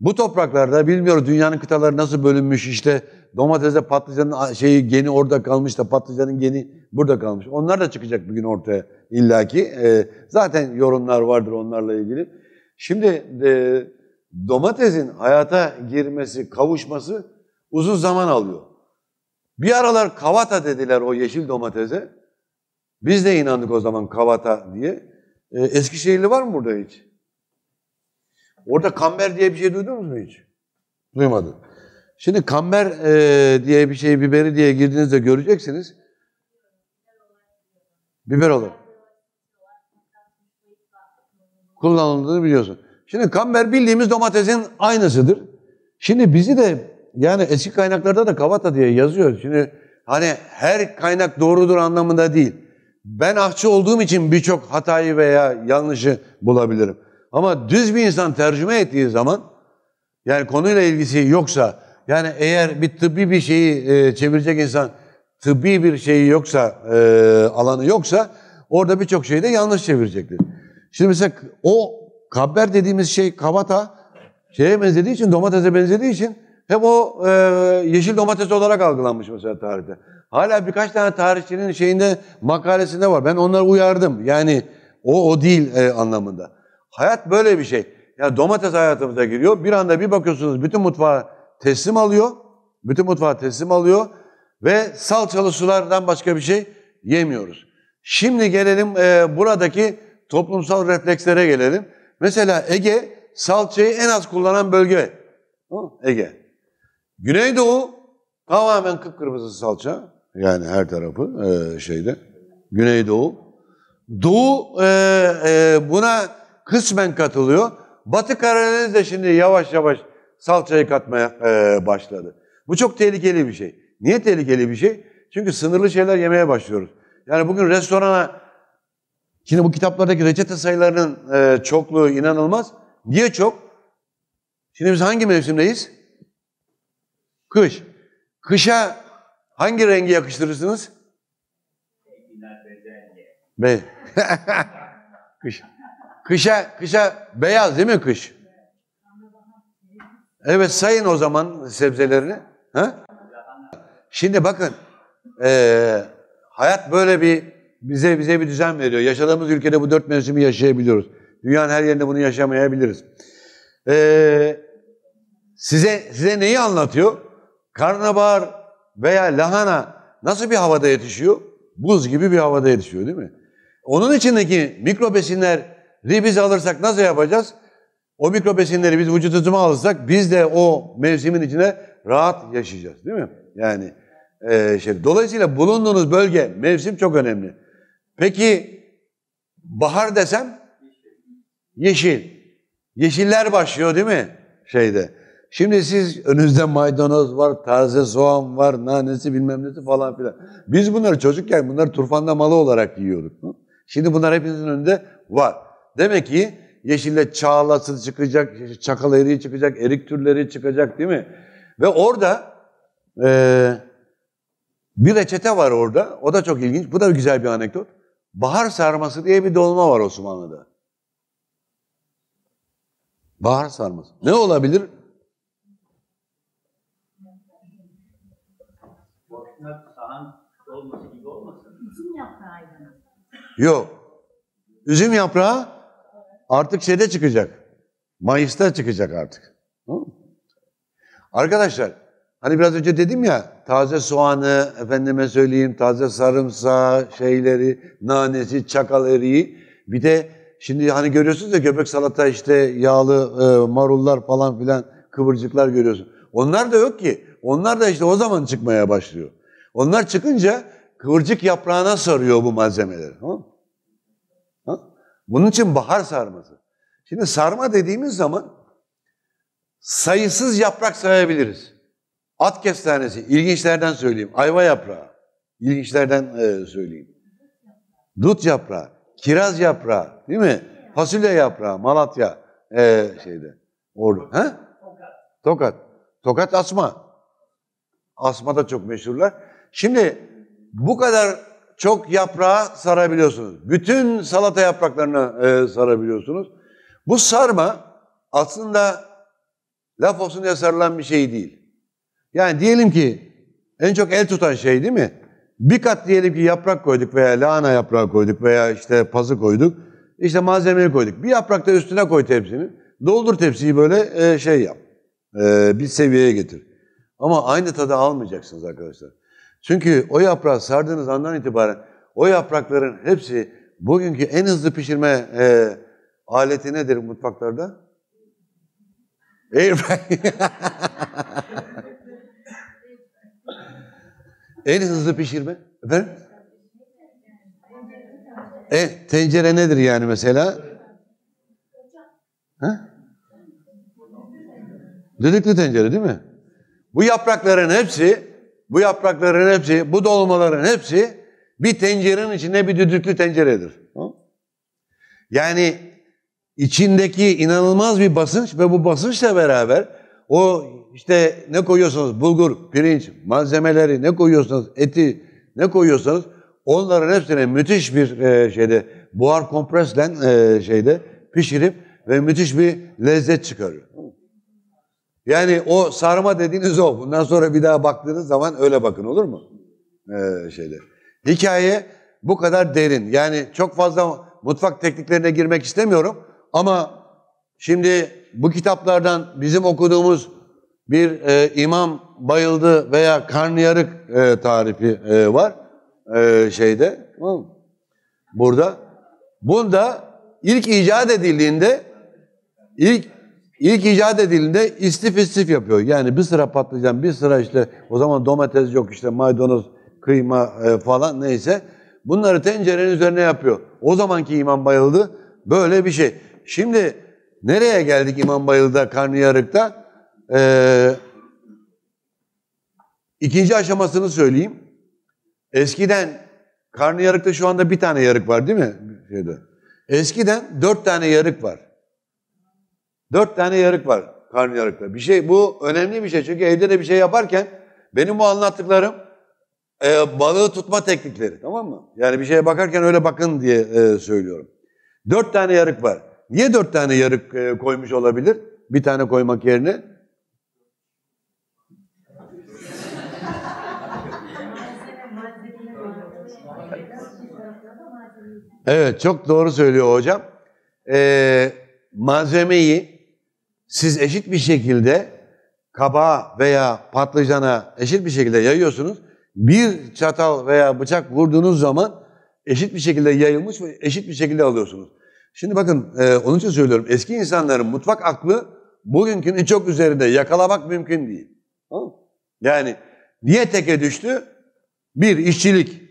bu topraklarda bilmiyoruz dünyanın kıtaları nasıl bölünmüş işte domatese patlıcanın şeyi geni orada kalmış da patlıcanın geni burada kalmış. Onlar da çıkacak bir gün ortaya illaki. E, zaten yorumlar vardır onlarla ilgili. Şimdi e, domatesin hayata girmesi, kavuşması uzun zaman alıyor. Bir aralar kavata dediler o yeşil domatese. Biz de inandık o zaman Kavata diye. E, Eskişehirli var mı burada hiç? Orada kamber diye bir şey duydunuz mu hiç? Duymadım. Şimdi kamber e, diye bir şey, biberi diye girdiğinizde göreceksiniz. Biber olur. Kullanıldığını biliyorsun. Şimdi kamber bildiğimiz domatesin aynısıdır. Şimdi bizi de yani eski kaynaklarda da kavata diye yazıyor. Şimdi hani her kaynak doğrudur anlamında değil. Ben ahçı olduğum için birçok hatayı veya yanlışı bulabilirim. Ama düz bir insan tercüme ettiği zaman yani konuyla ilgisi yoksa yani eğer bir tıbbi bir şeyi e, çevirecek insan tıbbi bir şeyi yoksa e, alanı yoksa orada birçok şeyi de yanlış çevirecektir. Şimdi mesela o kabber dediğimiz şey kabata şeye benzediği için domatese benzediği için hep o e, yeşil domates olarak algılanmış mesela tarihte. Hala birkaç tane tarihçinin şeyinde makalesinde var. Ben onları uyardım. Yani o o değil e, anlamında. Hayat böyle bir şey. Yani domates hayatımıza giriyor. Bir anda bir bakıyorsunuz bütün mutfağı teslim alıyor. Bütün mutfağı teslim alıyor. Ve salçalı sulardan başka bir şey yemiyoruz. Şimdi gelelim e, buradaki toplumsal reflekslere gelelim. Mesela Ege salçayı en az kullanan bölge. Ege. Güneydoğu tamamen kıpkırmızı salça. Yani her tarafı e, şeyde. Güneydoğu. Doğu e, e, buna kısmen katılıyor. Batı Karadeniz de şimdi yavaş yavaş salçayı katmaya e, başladı. Bu çok tehlikeli bir şey. Niye tehlikeli bir şey? Çünkü sınırlı şeyler yemeye başlıyoruz. Yani bugün restorana, şimdi bu kitaplardaki reçete sayılarının e, çokluğu inanılmaz. Niye çok? Şimdi biz hangi mevsimdeyiz? Kış. Kışa Hangi rengi yakıştırırsınız? Bey. *laughs* kış. Kışa, kışa beyaz değil mi kış? Evet sayın o zaman sebzelerini. Ha? Şimdi bakın ee, hayat böyle bir bize bize bir düzen veriyor. Yaşadığımız ülkede bu dört mevsimi yaşayabiliyoruz. Dünyanın her yerinde bunu yaşamayabiliriz. Ee, size size neyi anlatıyor? Karnabahar veya lahana nasıl bir havada yetişiyor? Buz gibi bir havada yetişiyor değil mi? Onun içindeki mikrobesinleri biz alırsak nasıl yapacağız? O mikrobesinleri biz vücudumuza alırsak biz de o mevsimin içine rahat yaşayacağız değil mi? Yani e, şey, dolayısıyla bulunduğunuz bölge, mevsim çok önemli. Peki bahar desem yeşil. Yeşiller başlıyor değil mi? Şeyde. Şimdi siz önünüzde maydanoz var, taze soğan var, nanesi bilmem nesi falan filan. Biz bunları çocukken bunlar turfanda malı olarak yiyorduk. Şimdi bunlar hepinizin önünde var. Demek ki yeşille çağlası çıkacak, çakal eriği çıkacak, erik türleri çıkacak değil mi? Ve orada e, bir reçete var orada. O da çok ilginç. Bu da güzel bir anekdot. Bahar sarması diye bir dolma var Osmanlı'da. Bahar sarması. Ne olabilir? Yok. Üzüm yaprağı artık şeyde çıkacak. Mayıs'ta çıkacak artık. Arkadaşlar hani biraz önce dedim ya taze soğanı efendime söyleyeyim taze sarımsağı şeyleri nanesi çakal eriği bir de şimdi hani görüyorsunuz ya göbek salata işte yağlı e, marullar falan filan kıvırcıklar görüyorsun. Onlar da yok ki. Onlar da işte o zaman çıkmaya başlıyor. Onlar çıkınca kıvırcık yaprağına sarıyor bu malzemeleri. Tamam bunun için bahar sarması. Şimdi sarma dediğimiz zaman sayısız yaprak sayabiliriz. At kestanesi, ilginçlerden söyleyeyim. Ayva yaprağı, ilginçlerden e, söyleyeyim. Dut yaprağı, kiraz yaprağı değil mi? Fasulye yaprağı, Malatya e, şeyde. Ordu. Ha? Tokat. Tokat asma. Asma da çok meşhurlar. Şimdi bu kadar çok yaprağa sarabiliyorsunuz. Bütün salata yapraklarını e, sarabiliyorsunuz. Bu sarma aslında laf olsun diye sarılan bir şey değil. Yani diyelim ki en çok el tutan şey değil mi? Bir kat diyelim ki yaprak koyduk veya lahana yaprağı koyduk veya işte pazı koyduk. İşte malzemeyi koyduk. Bir yaprak da üstüne koy tepsini. Doldur tepsiyi böyle e, şey yap. E, bir seviyeye getir. Ama aynı tadı almayacaksınız arkadaşlar. Çünkü o yaprağı sardığınız andan itibaren o yaprakların hepsi bugünkü en hızlı pişirme e, aleti nedir mutfaklarda? Airfryer. *laughs* en hızlı pişirme. Efendim? E, tencere nedir yani mesela? Ha? Düdüklü tencere değil mi? Bu yaprakların hepsi bu yaprakların hepsi, bu dolmaların hepsi bir tencerenin içinde bir düdüklü tenceredir. Yani içindeki inanılmaz bir basınç ve bu basınçla beraber o işte ne koyuyorsanız bulgur, pirinç, malzemeleri ne koyuyorsanız eti ne koyuyorsanız onların hepsini müthiş bir e, şeyde buhar kompresle e, şeyde pişirip ve müthiş bir lezzet çıkarıyor. Yani o sarma dediğiniz o. Bundan sonra bir daha baktığınız zaman öyle bakın olur mu? Ee, şeyde. Hikaye bu kadar derin. Yani çok fazla mutfak tekniklerine girmek istemiyorum. Ama şimdi bu kitaplardan bizim okuduğumuz bir e, imam bayıldı veya karnıyarık e, tarifi e, var e, şeyde. Burada. Bunda ilk icat edildiğinde ilk İlk icat edildiğinde istif istif yapıyor. Yani bir sıra patlıcan, bir sıra işte o zaman domates yok işte maydanoz, kıyma e, falan neyse. Bunları tencerenin üzerine yapıyor. O zamanki İmam Bayıldı böyle bir şey. Şimdi nereye geldik İmam bayıldı karnıyarıkta? Ee, ikinci aşamasını söyleyeyim. Eskiden karnıyarıkta şu anda bir tane yarık var değil mi? Şeyde. Eskiden dört tane yarık var. Dört tane yarık var yarıkları. Bir şey bu önemli bir şey çünkü evde de bir şey yaparken benim bu anlattıklarım e, balığı tutma teknikleri tamam mı? Yani bir şeye bakarken öyle bakın diye e, söylüyorum. Dört tane yarık var. Niye dört tane yarık e, koymuş olabilir? Bir tane koymak yerine. Evet çok doğru söylüyor hocam. Ee, malzemeyi siz eşit bir şekilde kaba veya patlıcana eşit bir şekilde yayıyorsunuz. Bir çatal veya bıçak vurduğunuz zaman eşit bir şekilde yayılmış ve eşit bir şekilde alıyorsunuz. Şimdi bakın e, onun için söylüyorum. Eski insanların mutfak aklı bugünkünün çok üzerinde yakalamak mümkün değil. Yani niye teke düştü? Bir, işçilik.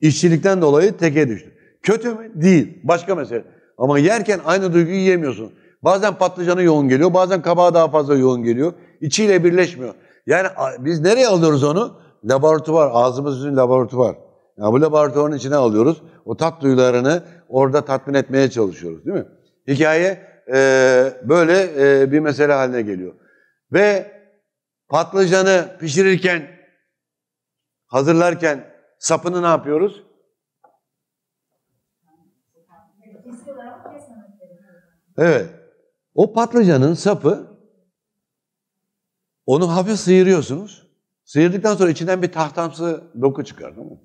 İşçilikten dolayı teke düştü. Kötü mü? Değil. Başka mesele. Ama yerken aynı duyguyu yiyemiyorsun. Bazen patlıcanı yoğun geliyor, bazen kabağı daha fazla yoğun geliyor. İçiyle birleşmiyor. Yani biz nereye alıyoruz onu? Laboratuvar, ağzımızın için laboratuvar. Yani bu laboratuvarın içine alıyoruz. O tat duyularını orada tatmin etmeye çalışıyoruz değil mi? Hikaye e, böyle e, bir mesele haline geliyor. Ve patlıcanı pişirirken, hazırlarken sapını ne yapıyoruz? Evet. O patlıcanın sapı onu hafif sıyırıyorsunuz. Sıyırdıktan sonra içinden bir tahtamsı doku çıkar değil mi?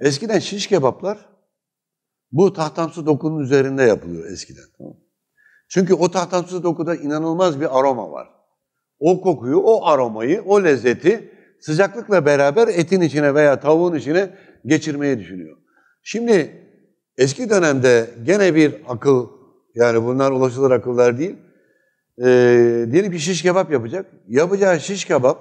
Eskiden şiş kebaplar bu tahtamsı dokunun üzerinde yapılıyor eskiden. Çünkü o tahtamsı dokuda inanılmaz bir aroma var. O kokuyu, o aromayı, o lezzeti sıcaklıkla beraber etin içine veya tavuğun içine geçirmeyi düşünüyor. Şimdi eski dönemde gene bir akıl yani bunlar ulaşılır akıllar değil. E, diyelim ki şiş kebap yapacak. Yapacağı şiş kebap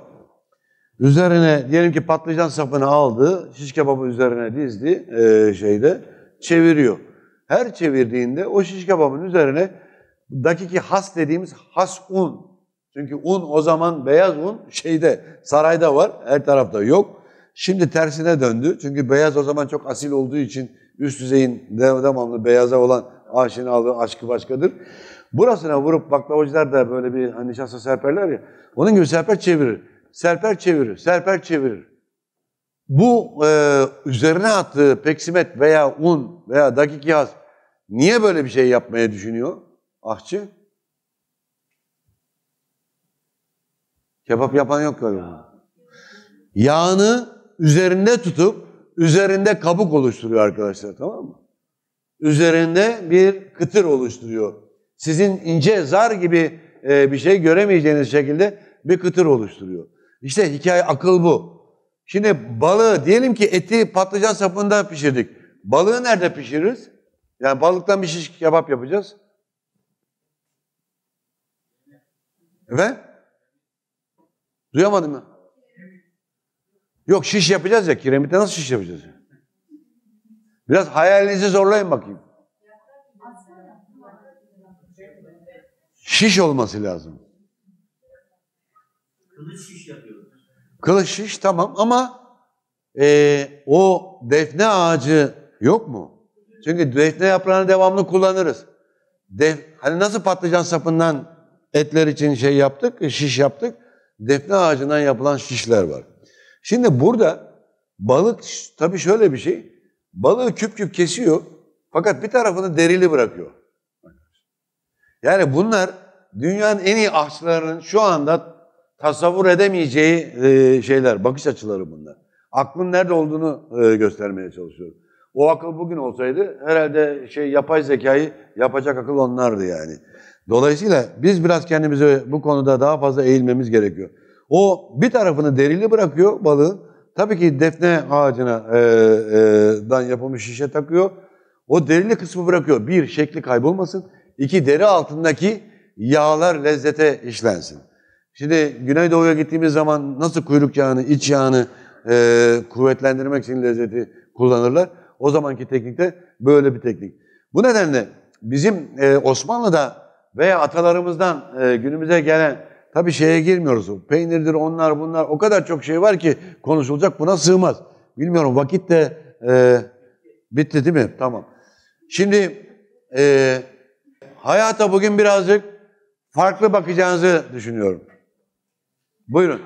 üzerine diyelim ki patlıcan sapını aldı, şiş kebabı üzerine dizdi e, şeyde çeviriyor. Her çevirdiğinde o şiş kebabın üzerine dakiki has dediğimiz has un. Çünkü un o zaman beyaz un şeyde sarayda var her tarafta yok. Şimdi tersine döndü. Çünkü beyaz o zaman çok asil olduğu için üst düzeyin devamlı beyaza olan aşinalığı, aşkı başkadır. Burasına vurup baklavacılar da böyle bir hani nişasta serperler ya. Onun gibi serper çevirir. Serper çevirir, serper çevirir. Bu e, üzerine attığı peksimet veya un veya dakik yağız niye böyle bir şey yapmaya düşünüyor ahçı? Kebap yapan yok galiba. Yağını üzerinde tutup üzerinde kabuk oluşturuyor arkadaşlar tamam mı? üzerinde bir kıtır oluşturuyor. Sizin ince zar gibi e, bir şey göremeyeceğiniz şekilde bir kıtır oluşturuyor. İşte hikaye akıl bu. Şimdi balığı diyelim ki eti patlıcan sapında pişirdik. Balığı nerede pişiririz? Yani balıktan bir şiş kebap yapacağız. Ve? duyamadın mı? Yok şiş yapacağız ya. Kiremitte nasıl şiş yapacağız? Ya? Biraz hayalinizi zorlayın bakayım. Şiş olması lazım. Kılıç şiş yapıyoruz. Kılıç şiş tamam ama e, o defne ağacı yok mu? Çünkü defne yaprağını devamlı kullanırız. Def, hani nasıl patlıcan sapından etler için şey yaptık, e, şiş yaptık. Defne ağacından yapılan şişler var. Şimdi burada balık tabii şöyle bir şey. Balığı küp küp kesiyor fakat bir tarafını derili bırakıyor. Yani bunlar dünyanın en iyi aşçılarının şu anda tasavvur edemeyeceği e, şeyler, bakış açıları bunlar. Aklın nerede olduğunu e, göstermeye çalışıyorum. O akıl bugün olsaydı herhalde şey yapay zekayı yapacak akıl onlardı yani. Dolayısıyla biz biraz kendimizi bu konuda daha fazla eğilmemiz gerekiyor. O bir tarafını derili bırakıyor balığın, Tabii ki defne ağacına e, e, dan yapılmış şişe takıyor. O derili kısmı bırakıyor. Bir, şekli kaybolmasın. İki, deri altındaki yağlar lezzete işlensin. Şimdi Güneydoğu'ya gittiğimiz zaman nasıl kuyruk yağını, iç yağını e, kuvvetlendirmek için lezzeti kullanırlar. O zamanki teknikte böyle bir teknik. Bu nedenle bizim e, Osmanlı'da veya atalarımızdan e, günümüze gelen Tabii şeye girmiyoruz. Peynirdir, onlar bunlar. O kadar çok şey var ki konuşulacak buna sığmaz. Bilmiyorum vakit de e, bitti değil mi? Tamam. Şimdi e, hayata bugün birazcık farklı bakacağınızı düşünüyorum. Buyurun.